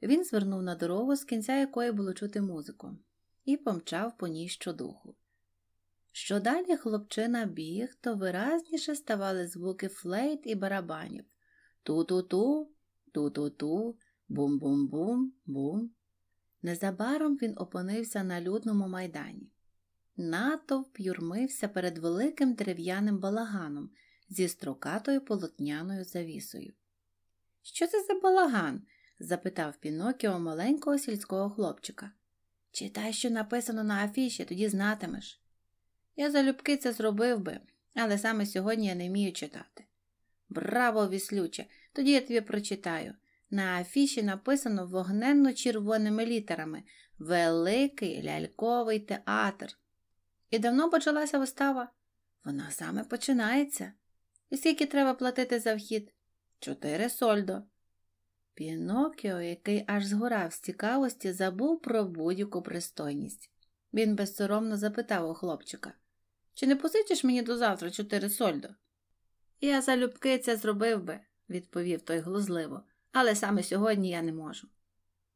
Він звернув на дорогу, з кінця якої було чути музику, і помчав по ній щодуху. Що далі хлопчина біг, то виразніше ставали звуки флейт і барабанів ту-ту-ту, ту-ту-ту, бум-бум-бум, бум. Незабаром він опинився на людному майдані. Натовп юрмився перед великим дерев'яним балаганом, зі строкатою полотняною завісою. Що це за балаган? запитав Пінокіо маленького сільського хлопчика. Читай, що написано на афіші, тоді знатимеш. Я залюбки це зробив би, але саме сьогодні я не вмію читати. Браво, віслюче! Тоді я тобі прочитаю. На афіші написано вогненно червоними літерами Великий ляльковий театр. І давно почалася вистава? Вона саме починається. І скільки треба платити за вхід? Чотири сольдо. Пінокіо, який аж згорав з цікавості, забув про будь-яку пристойність. Він безсоромно запитав у хлопчика Чи не позичиш мені до завтра чотири сольдо? Я залюбки це зробив би, відповів той глузливо, але саме сьогодні я не можу.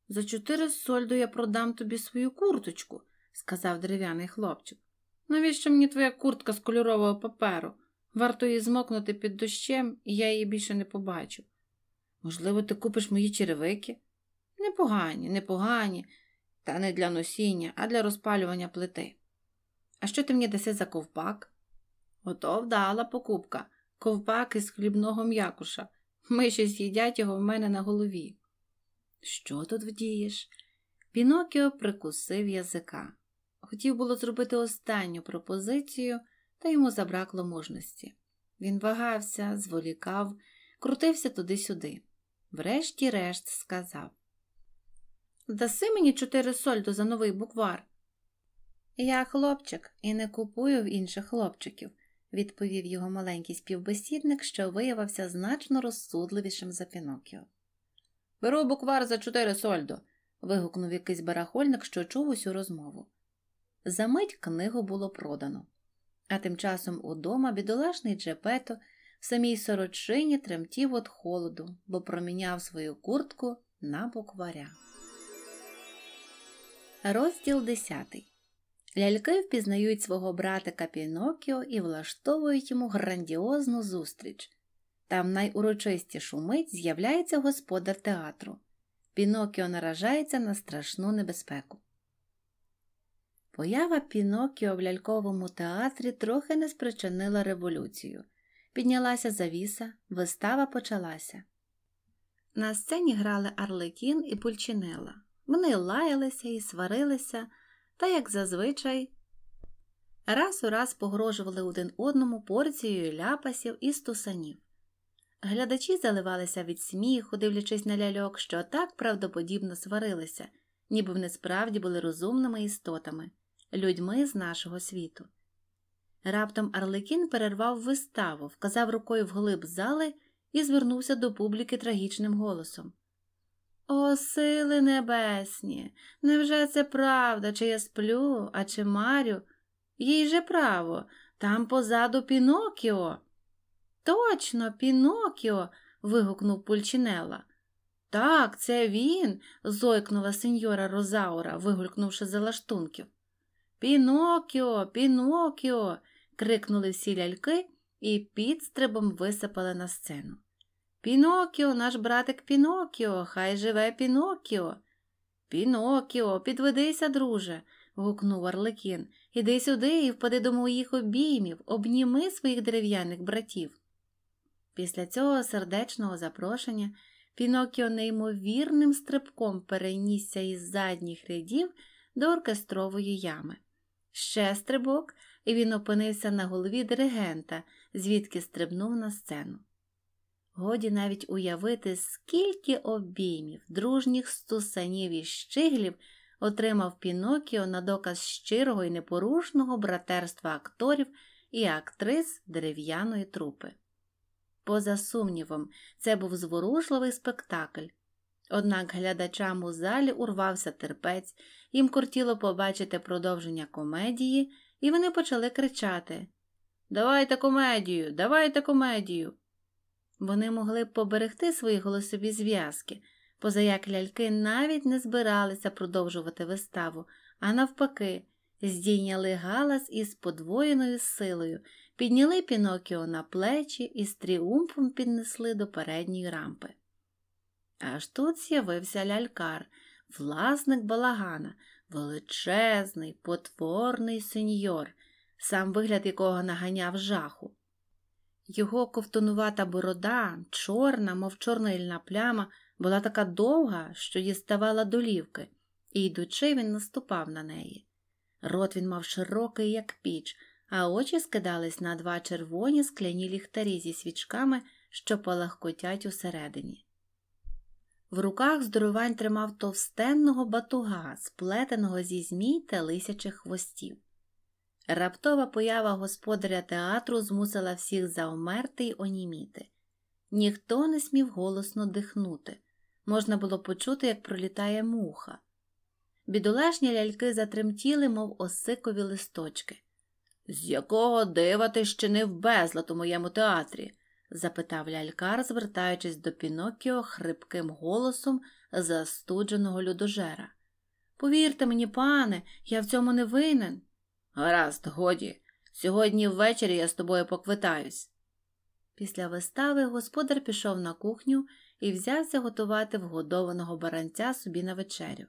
За чотири сольдо я продам тобі свою курточку, сказав дерев'яний хлопчик. Навіщо мені твоя куртка з кольорового паперу? Варто її змокнути під дощем, і я її більше не побачу. Можливо, ти купиш мої черевики? Непогані, непогані, та не для носіння, а для розпалювання плити. А що ти мені даси за ковпак? Ото вдала покупка, ковпак із хлібного м'якуша. Миші з'їдять його в мене на голові. Що тут вдієш? Пінокіо прикусив язика. Хотів було зробити останню пропозицію та йому забракло мужності. Він вагався, зволікав, крутився туди-сюди. Врешті-решт сказав Даси мені чотири сольду за новий буквар. Я хлопчик і не купую в інших хлопчиків, відповів його маленький співбесідник, що виявився значно розсудливішим за Пінокіо. Беру буквар за чотири сольду. вигукнув якийсь барахольник, що чув усю розмову. За мить книгу було продано. А тим часом удома бідолашний Джепето в самій сорочині тремтів від холоду, бо проміняв свою куртку на букваря. Розділ 10. Ляльки впізнають свого братика Пінокіо і влаштовують йому грандіозну зустріч. Там найурочистішу мить з'являється господар театру. Пінокіо наражається на страшну небезпеку. Поява Пінокіо в ляльковому театрі трохи не спричинила революцію. Піднялася завіса, вистава почалася. На сцені грали Арлекін і Пульчинела. Вони лаялися і сварилися, та, як зазвичай, раз у раз погрожували один одному порцією ляпасів і стусанів. Глядачі заливалися від сміху, дивлячись на ляльок, що так правдоподібно сварилися, ніби вони справді були розумними істотами людьми з нашого світу. Раптом Арлекін перервав виставу, вказав рукою вглиб зали і звернувся до публіки трагічним голосом. О, сили небесні! Невже це правда, чи я сплю, а чи марю? Їй же право, там позаду Пінокіо. Точно, Пінокіо. вигукнув Пульчинела. Так, це він. зойкнула сеньора Розаура, вигулькнувши за лаштунків. Пінокіо, Пінокіо. крикнули всі ляльки і підстрибом висипали на сцену. Пінокіо, наш братик Пінокіо, хай живе Пінокіо. Пінокіо, підведися, друже. гукнув Арлекін. Іди сюди і впади до моїх обіймів, обніми своїх дерев'яних братів. Після цього сердечного запрошення Пінокіо неймовірним стрибком перенісся із задніх рядів до оркестрової ями. Ще стрибок, і він опинився на голові диригента, звідки стрибнув на сцену. Годі навіть уявити, скільки обіймів, дружніх стусанів і щиглів отримав Пінокіо на доказ щирого і непорушного братерства акторів і актрис дерев'яної трупи. Поза сумнівом, це був зворушливий спектакль, Однак глядачам у залі урвався терпець, їм кортіло побачити продовження комедії, і вони почали кричати Давайте комедію, давайте комедію. Вони могли б поберегти свої голосові зв'язки, позаяк ляльки навіть не збиралися продовжувати виставу, а навпаки, здійняли галас із подвоєною силою, підняли Пінокіо на плечі і з тріумфом піднесли до передньої рампи. Аж тут з'явився лялькар, власник балагана, величезний, потворний сеньор, сам вигляд якого наганяв жаху. Його ковтонувата борода, чорна, мов чорна льна пляма, була така довга, що діставала долівки, і, йдучи, він наступав на неї. Рот він мав широкий, як піч, а очі скидались на два червоні скляні ліхтарі зі свічками, що палахкотять усередині. В руках здоровань тримав товстенного батуга, сплетеного зі змій та лисячих хвостів. Раптова поява господаря театру змусила всіх заумерти й оніміти. Ніхто не смів голосно дихнути. Можна було почути, як пролітає муха. Бідолешні ляльки затремтіли, мов осикові листочки. З якого дива ти ще не вбезла у моєму театрі? запитав лялькар, звертаючись до Пінокіо хрипким голосом застудженого людожера. Повірте мені, пане, я в цьому не винен. Гаразд, годі. Сьогодні ввечері я з тобою поквитаюсь. Після вистави господар пішов на кухню і взявся готувати вгодованого баранця собі на вечерю.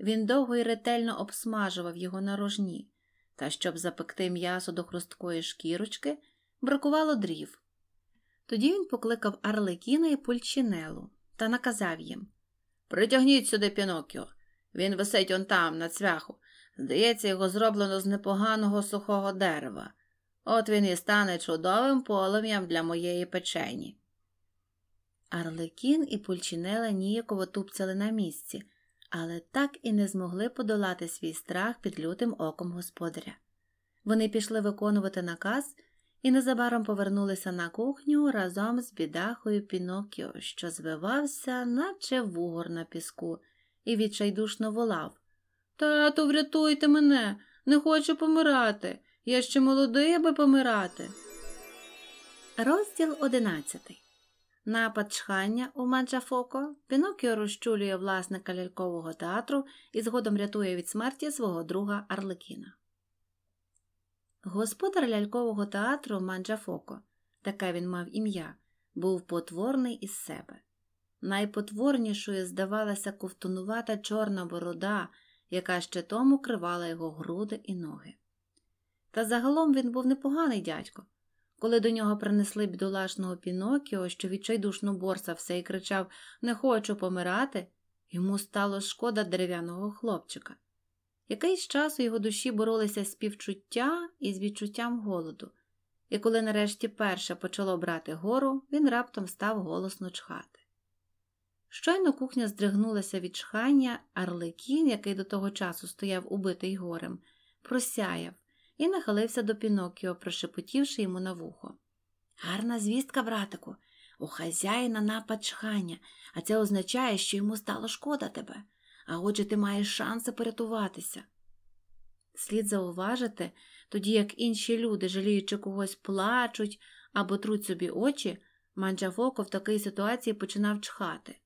Він довго і ретельно обсмажував його на рожні, та щоб запекти м'ясо до хрусткої шкірочки, бракувало дрів. Тоді він покликав Арлекіна і Пульчинелу та наказав їм Притягніть сюди Пінокіо. Він висить он там, на цвяху. Здається, його зроблено з непоганого сухого дерева. От він і стане чудовим полум'ям для моєї печені. Арлекін і Пульчинела ніяково тупцяли на місці, але так і не змогли подолати свій страх під лютим оком господаря. Вони пішли виконувати наказ, і незабаром повернулися на кухню разом з бідахою Пінокіо, що звивався, наче вугор на піску, і відчайдушно волав Тату, врятуйте мене, не хочу помирати. Я ще молодий, аби помирати. Розділ одинадцятий. Напад чхання у Маджафоко Пінокіо розчулює власника лялькового театру і згодом рятує від смерті свого друга Арлекіна. Господар лялькового театру Манджафоко, таке він мав ім'я, був потворний із себе. Найпотворнішою здавалася ковтунувата чорна борода, яка ще тому кривала його груди і ноги. Та загалом він був непоганий дядько. Коли до нього принесли бідолашного Пінокіо, що відчайдушно борсався і кричав Не хочу помирати, йому стало шкода дерев'яного хлопчика. Якийсь час у його душі боролися співчуття і з відчуттям голоду, і коли нарешті перше почало брати гору, він раптом став голосно чхати. Щойно кухня здригнулася від чхання, арлекін, який до того часу стояв убитий горем, просяяв і нахилився до Пінокіо, прошепотівши йому на вухо. Гарна звістка, братику, у хазяїна напад чхання, а це означає, що йому стало шкода тебе а отже, ти маєш шанси порятуватися. Слід зауважити, тоді як інші люди, жаліючи когось, плачуть або труть собі очі, Манджавоко в такій ситуації починав чхати.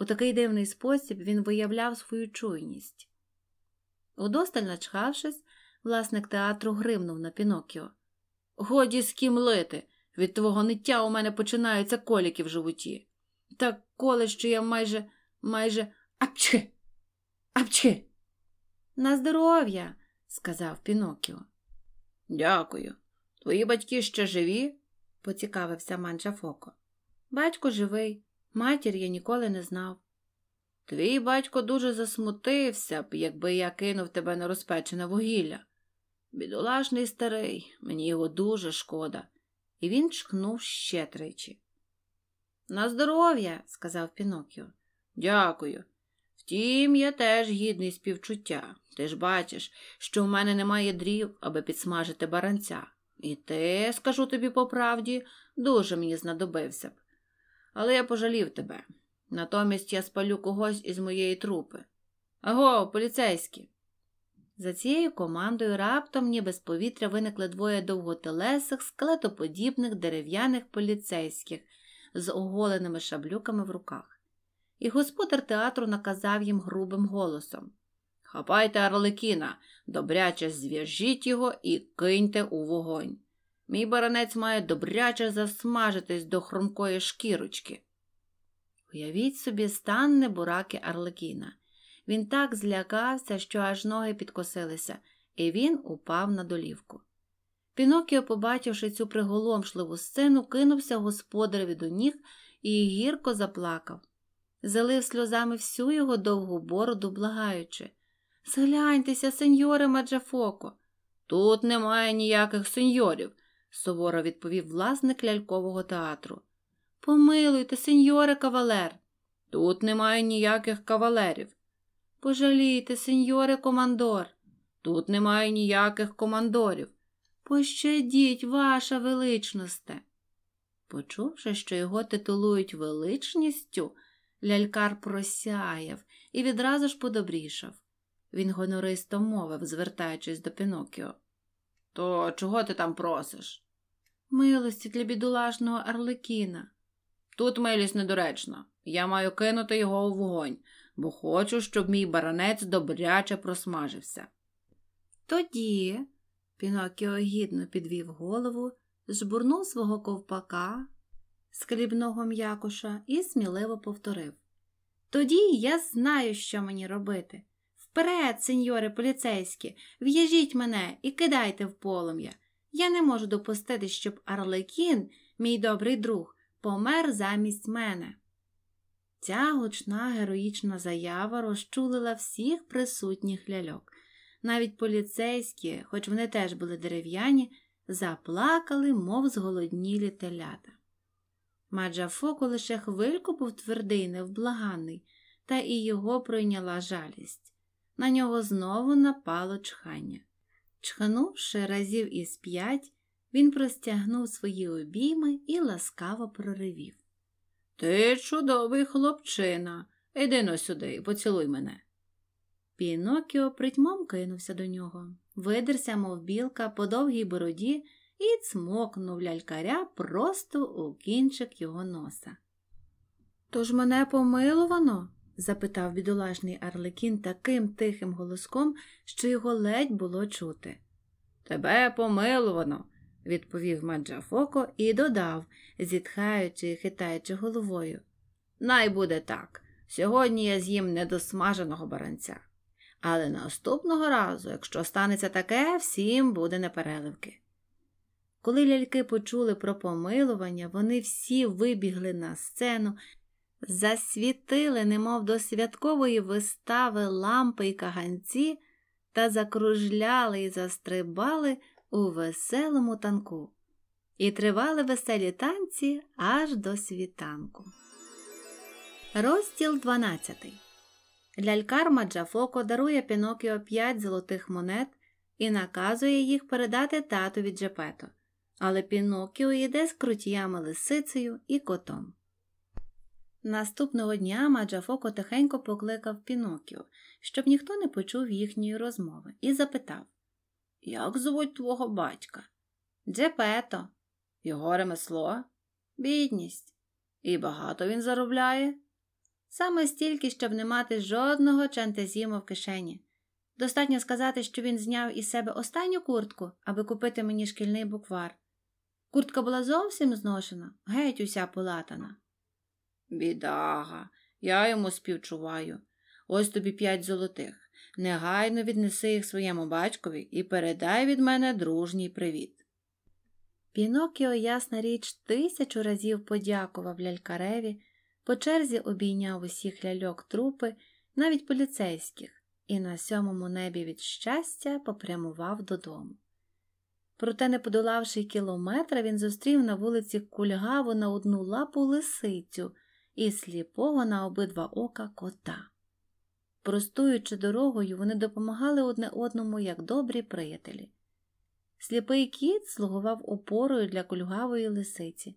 У такий дивний спосіб він виявляв свою чуйність. Удосталь начхавшись, власник театру гримнув на Пінокіо. Годі з ким лити! Від твого ниття у мене починаються коліки в животі. Так коле, що я майже, майже апчхи! Апчхи! На здоров'я, сказав Пінокіо. Дякую. Твої батьки ще живі? поцікавився Манджа Фоко. Батько живий, матір я ніколи не знав. Твій батько дуже засмутився б, якби я кинув тебе на розпечене вугілля. Бідолашний старий, мені його дуже шкода, і він чхнув ще тричі. На здоров'я, сказав Пінокіо. Дякую. Втім, я теж гідний співчуття. Ти ж бачиш, що в мене немає дрів, аби підсмажити баранця. І ти, скажу тобі по правді, дуже мені знадобився б. Але я пожалів тебе. Натомість я спалю когось із моєї трупи. Аго, поліцейські. За цією командою раптом, ніби з повітря, виникли двоє довготелесих, скелетоподібних дерев'яних поліцейських з оголеними шаблюками в руках і господар театру наказав їм грубим голосом Хапайте Арлекіна, добряче зв'яжіть його і киньте у вогонь. Мій баранець має добряче засмажитись до хрумкої шкірочки. Уявіть собі, стан небураки Арлекіна. Він так злякався, що аж ноги підкосилися, і він упав на долівку. Пінокіо, побачивши цю приголомшливу сцену, кинувся господареві до ніг і гірко заплакав залив сльозами всю його довгу бороду, благаючи. Згляньтеся, сеньоре Маджафоко. Тут немає ніяких сеньорів, суворо відповів власник лялькового театру. Помилуйте, сеньоре кавалер. Тут немає ніяких кавалерів. Пожалійте, сеньоре командор. Тут немає ніяких командорів. Пощадіть, ваша величносте. Почувши, що його титулують величністю, Лялькар просяяв і відразу ж подобрішав. Він гонористо мовив, звертаючись до Пінокіо. То чого ти там просиш? Милості для бідолажного Арлекіна. Тут милість недоречна. Я маю кинути його у вогонь, бо хочу, щоб мій баранець добряче просмажився. Тоді, Пінокіо гідно підвів голову, жбурнув свого ковпака, з м'якоша і сміливо повторив. Тоді я знаю, що мені робити. Вперед, сеньори поліцейські, в'яжіть мене і кидайте в полум'я. Я не можу допустити, щоб Арлекін, мій добрий друг, помер замість мене. Ця гучна героїчна заява розчулила всіх присутніх ляльок. Навіть поліцейські, хоч вони теж були дерев'яні, заплакали, мов зголодні телята. Маджа Маджафоко лише хвильку був твердий, невблаганий, та і його пройняла жалість. На нього знову напало чхання. Чханувши разів із п'ять, він простягнув свої обійми і ласкаво проривів. Ти чудовий хлопчина. Іди но сюди, поцілуй мене. Пінокіо притьмом кинувся до нього, видерся, мов білка, по довгій бороді і цмокнув лялькаря просто у кінчик його носа. Тож мене помилувано? запитав бідолашний Арлекін таким тихим голоском, що його ледь було чути. Тебе помилувано, відповів Маджафоко і додав, зітхаючи і хитаючи головою. Най буде так. Сьогодні я з'їм недосмаженого баранця. Але наступного разу, якщо станеться таке, всім буде непереливки. Коли ляльки почули про помилування, вони всі вибігли на сцену, засвітили, немов до святкової вистави лампи й каганці та закружляли й застрибали у веселому танку. І тривали веселі танці аж до світанку. Розділ 12 Лялькарма Джафоко дарує Пінокіо 5 золотих монет і наказує їх передати татові Джепето але Пінокіо йде з крутіями лисицею і котом. Наступного дня Маджафоко тихенько покликав Пінокіо, щоб ніхто не почув їхньої розмови, і запитав Як звуть твого батька? Джепето, його ремесло, бідність. І багато він заробляє. Саме стільки, щоб не мати жодного чантезіма в кишені. Достатньо сказати, що він зняв із себе останню куртку, аби купити мені шкільний буквар. Куртка була зовсім зношена, геть уся полатана. Бідага, я йому співчуваю. Ось тобі п'ять золотих. Негайно віднеси їх своєму батькові і передай від мене дружній привіт. Пінокіо, ясна річ, тисячу разів подякував лялькареві, по черзі обійняв усіх ляльок трупи, навіть поліцейських, і на сьомому небі від щастя попрямував додому. Проте, не подолавши кілометра, він зустрів на вулиці кульгаву на одну лапу лисицю і сліпого на обидва ока кота. Простуючи дорогою, вони допомагали одне одному як добрі приятелі. Сліпий кіт слугував опорою для кульгавої лисиці,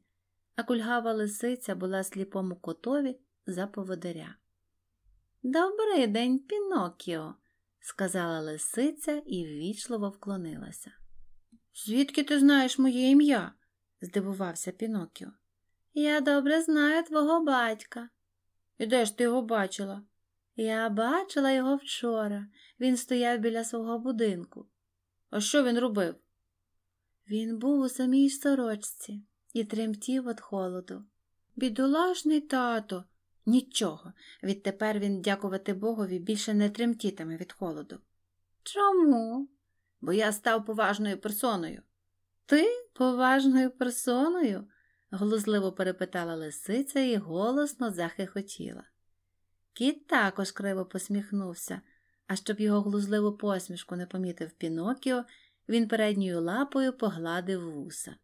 а кульгава лисиця була сліпому котові за поводиря. Добрий день, Пінокіо, сказала лисиця і ввічливо вклонилася. Звідки ти знаєш моє ім'я? здивувався Пінокіо. Я добре знаю твого батька. І де ж ти його бачила? Я бачила його вчора. Він стояв біля свого будинку. А що він робив? Він був у самій сорочці і тремтів від холоду. Бідолашний тато, нічого. Відтепер він, дякувати Богові, більше не тремтітиме від холоду. Чому? бо я став поважною персоною. Ти поважною персоною? глузливо перепитала лисиця і голосно захихотіла. Кіт також криво посміхнувся, а щоб його глузливу посмішку не помітив Пінокіо, він передньою лапою погладив вуса.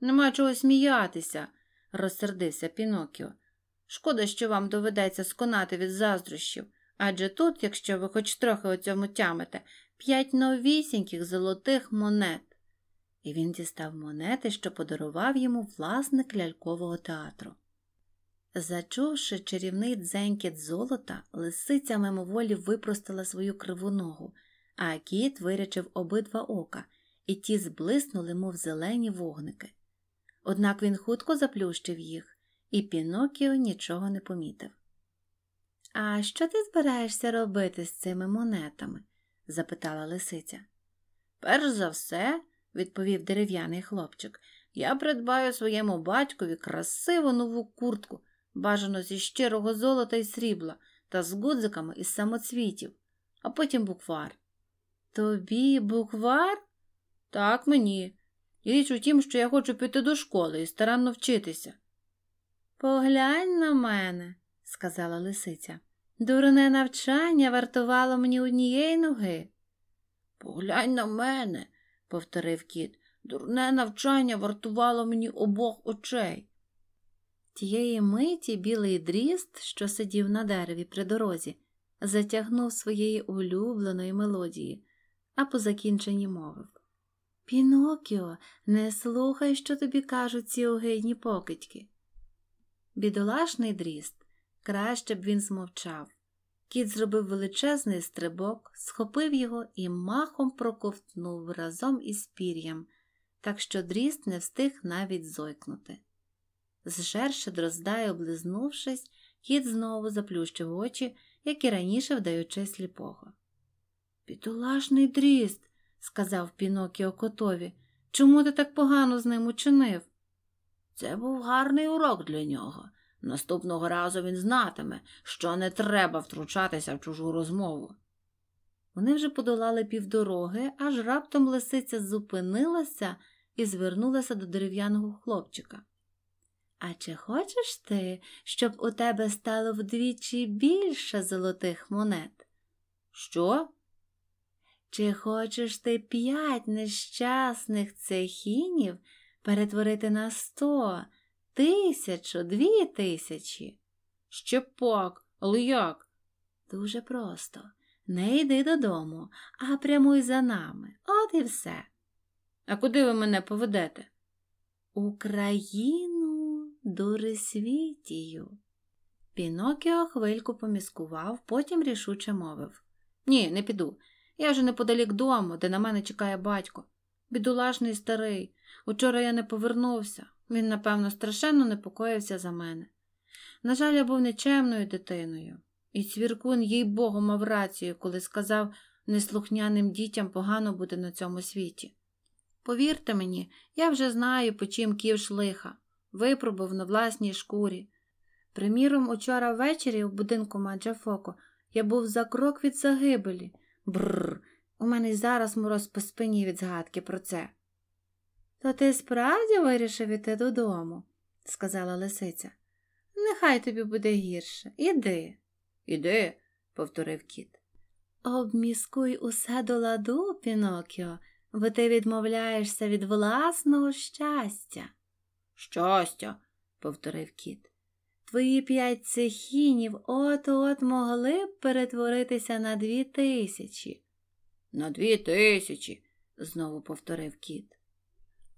Нема чого сміятися, розсердився Пінокіо. Шкода, що вам доведеться сконати від заздрощів, адже тут, якщо ви хоч трохи у цьому тямите, п'ять новісіньких золотих монет. І він дістав монети, що подарував йому власник лялькового театру. Зачувши чарівний дзенькіт золота, лисиця мимоволі випростила свою криву ногу, а кіт вирячив обидва ока, і ті зблиснули, мов зелені вогники. Однак він хутко заплющив їх, і Пінокіо нічого не помітив. А що ти збираєшся робити з цими монетами? запитала лисиця. Перш за все, відповів дерев'яний хлопчик, я придбаю своєму батькові красиву нову куртку, бажано зі щирого золота і срібла, та з гудзиками із самоцвітів, а потім буквар. Тобі буквар? Так мені. І Річ у тім, що я хочу піти до школи і старанно вчитися. Поглянь на мене, сказала лисиця. Дурне навчання вартувало мені однієї ноги. Поглянь на мене, повторив кіт, дурне навчання вартувало мені обох очей. Тієї миті білий дріст, що сидів на дереві при дорозі, затягнув своєї улюбленої мелодії, а по закінченні мовив Пінокіо, не слухай, що тобі кажуть ці огидні покидьки. Бідолашний дріст Краще б він змовчав. Кіт зробив величезний стрибок, схопив його і махом проковтнув разом із пір'ям, так що дріст не встиг навіть зойкнути. Зжерши дроздай, облизнувшись, кіт знову заплющив очі, як і раніше вдаючи сліпого. Підулашний дріст, сказав Пінокіо котові, чому ти так погано з ним учинив? Це був гарний урок для нього. Наступного разу він знатиме, що не треба втручатися в чужу розмову. Вони вже подолали півдороги, аж раптом лисиця зупинилася і звернулася до дерев'яного хлопчика. А чи хочеш ти, щоб у тебе стало вдвічі більше золотих монет? Що? Чи хочеш ти п'ять нещасних цехінів перетворити на сто? Тисячу, дві тисячі. Ще пак, але як? Дуже просто. Не йди додому, а прямуй за нами. От і все. А куди ви мене поведете? Україну дурисвітію. Пінокіо хвильку поміскував, потім рішуче мовив Ні, не піду. Я вже неподалік дому, де на мене чекає батько. Бідолашний старий. Учора я не повернувся. Він, напевно, страшенно непокоївся за мене. На жаль, я був нечемною дитиною, і цвіркун, їй богу, мав рацію, коли сказав, неслухняним дітям погано буде на цьому світі. Повірте мені, я вже знаю, по чим ківш лиха, випробував на власній шкурі. Приміром, учора ввечері в будинку Маджа Фоко я був за крок від загибелі. Бррр, у мене й зараз мороз по спині від згадки про це. То ти справді вирішив іти додому, сказала лисиця. Нехай тобі буде гірше. Іди. Іди, повторив кіт. Обміскуй усе до ладу, Пінокіо, бо ти відмовляєшся від власного щастя. Щастя, повторив кіт. Твої п'ять цехінів от от могли б перетворитися на дві тисячі. На дві тисячі, знову повторив кіт.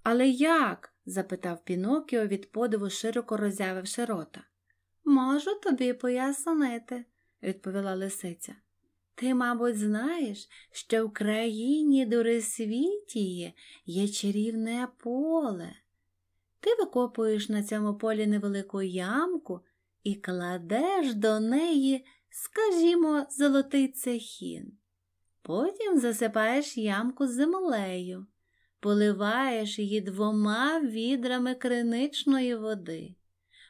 Але як? запитав Пінокіо від подиву, широко роззявивши рота. Можу тобі пояснити, відповіла лисиця. Ти, мабуть, знаєш, що в країні Дурисвітії є чарівне поле. Ти викопуєш на цьому полі невелику ямку і кладеш до неї, скажімо, золотий цехін. Потім засипаєш ямку землею поливаєш її двома відрами криничної води,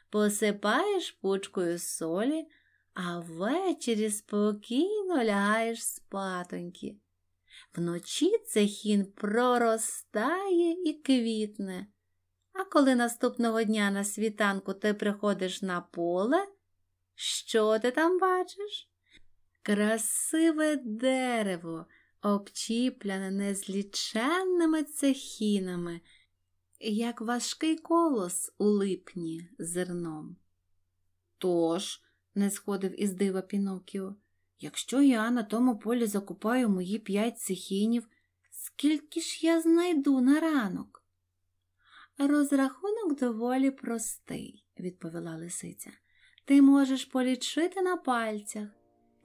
посипаєш пучкою солі, а ввечері спокійно лягаєш спатоньки. Вночі цехін проростає і квітне. А коли наступного дня на світанку ти приходиш на поле, що ти там бачиш? Красиве дерево обчіпляне незліченними цехінами, як важкий колос у липні зерном. Тож, не сходив із дива Пінокіо, якщо я на тому полі закупаю мої п'ять цехінів, скільки ж я знайду на ранок? Розрахунок доволі простий, відповіла лисиця. Ти можеш полічити на пальцях.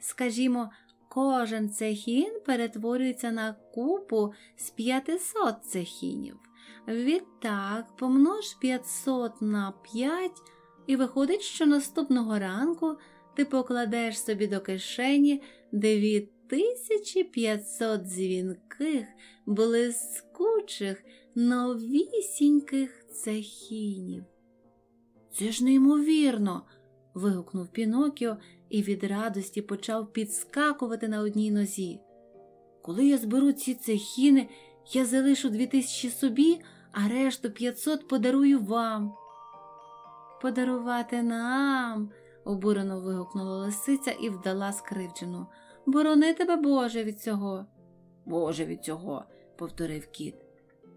Скажімо, Кожен цехін перетворюється на купу з 500 цехінів. Відтак помнож 500 на 5, і виходить, що наступного ранку ти покладеш собі до кишені 9500 дзвінких, блискучих, новісіньких цехінів. Це ж неймовірно вигукнув Пінокіо і від радості почав підскакувати на одній нозі. Коли я зберу ці цехіни, я залишу дві тисячі собі, а решту п'ятсот подарую вам. Подарувати нам. обурено вигукнула лисиця і вдала скривджену. Борони тебе, Боже, від цього. Боже від цього, повторив кіт.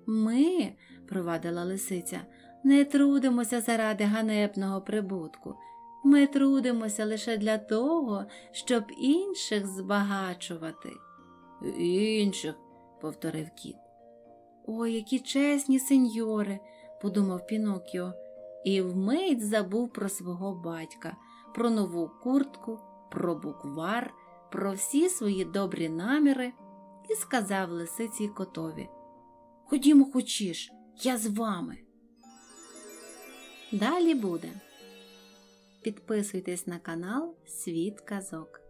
Ми, провадила лисиця, не трудимося заради ганебного прибутку. Ми трудимося лише для того, щоб інших збагачувати. Інших, повторив кіт. О, які чесні сеньори, подумав Пінокіо, і вмить забув про свого батька, про нову куртку, про буквар, про всі свої добрі наміри і сказав лисиці котові Ходімо хочеш, я з вами. Далі буде. Підписуйтесь на канал Світ Казок.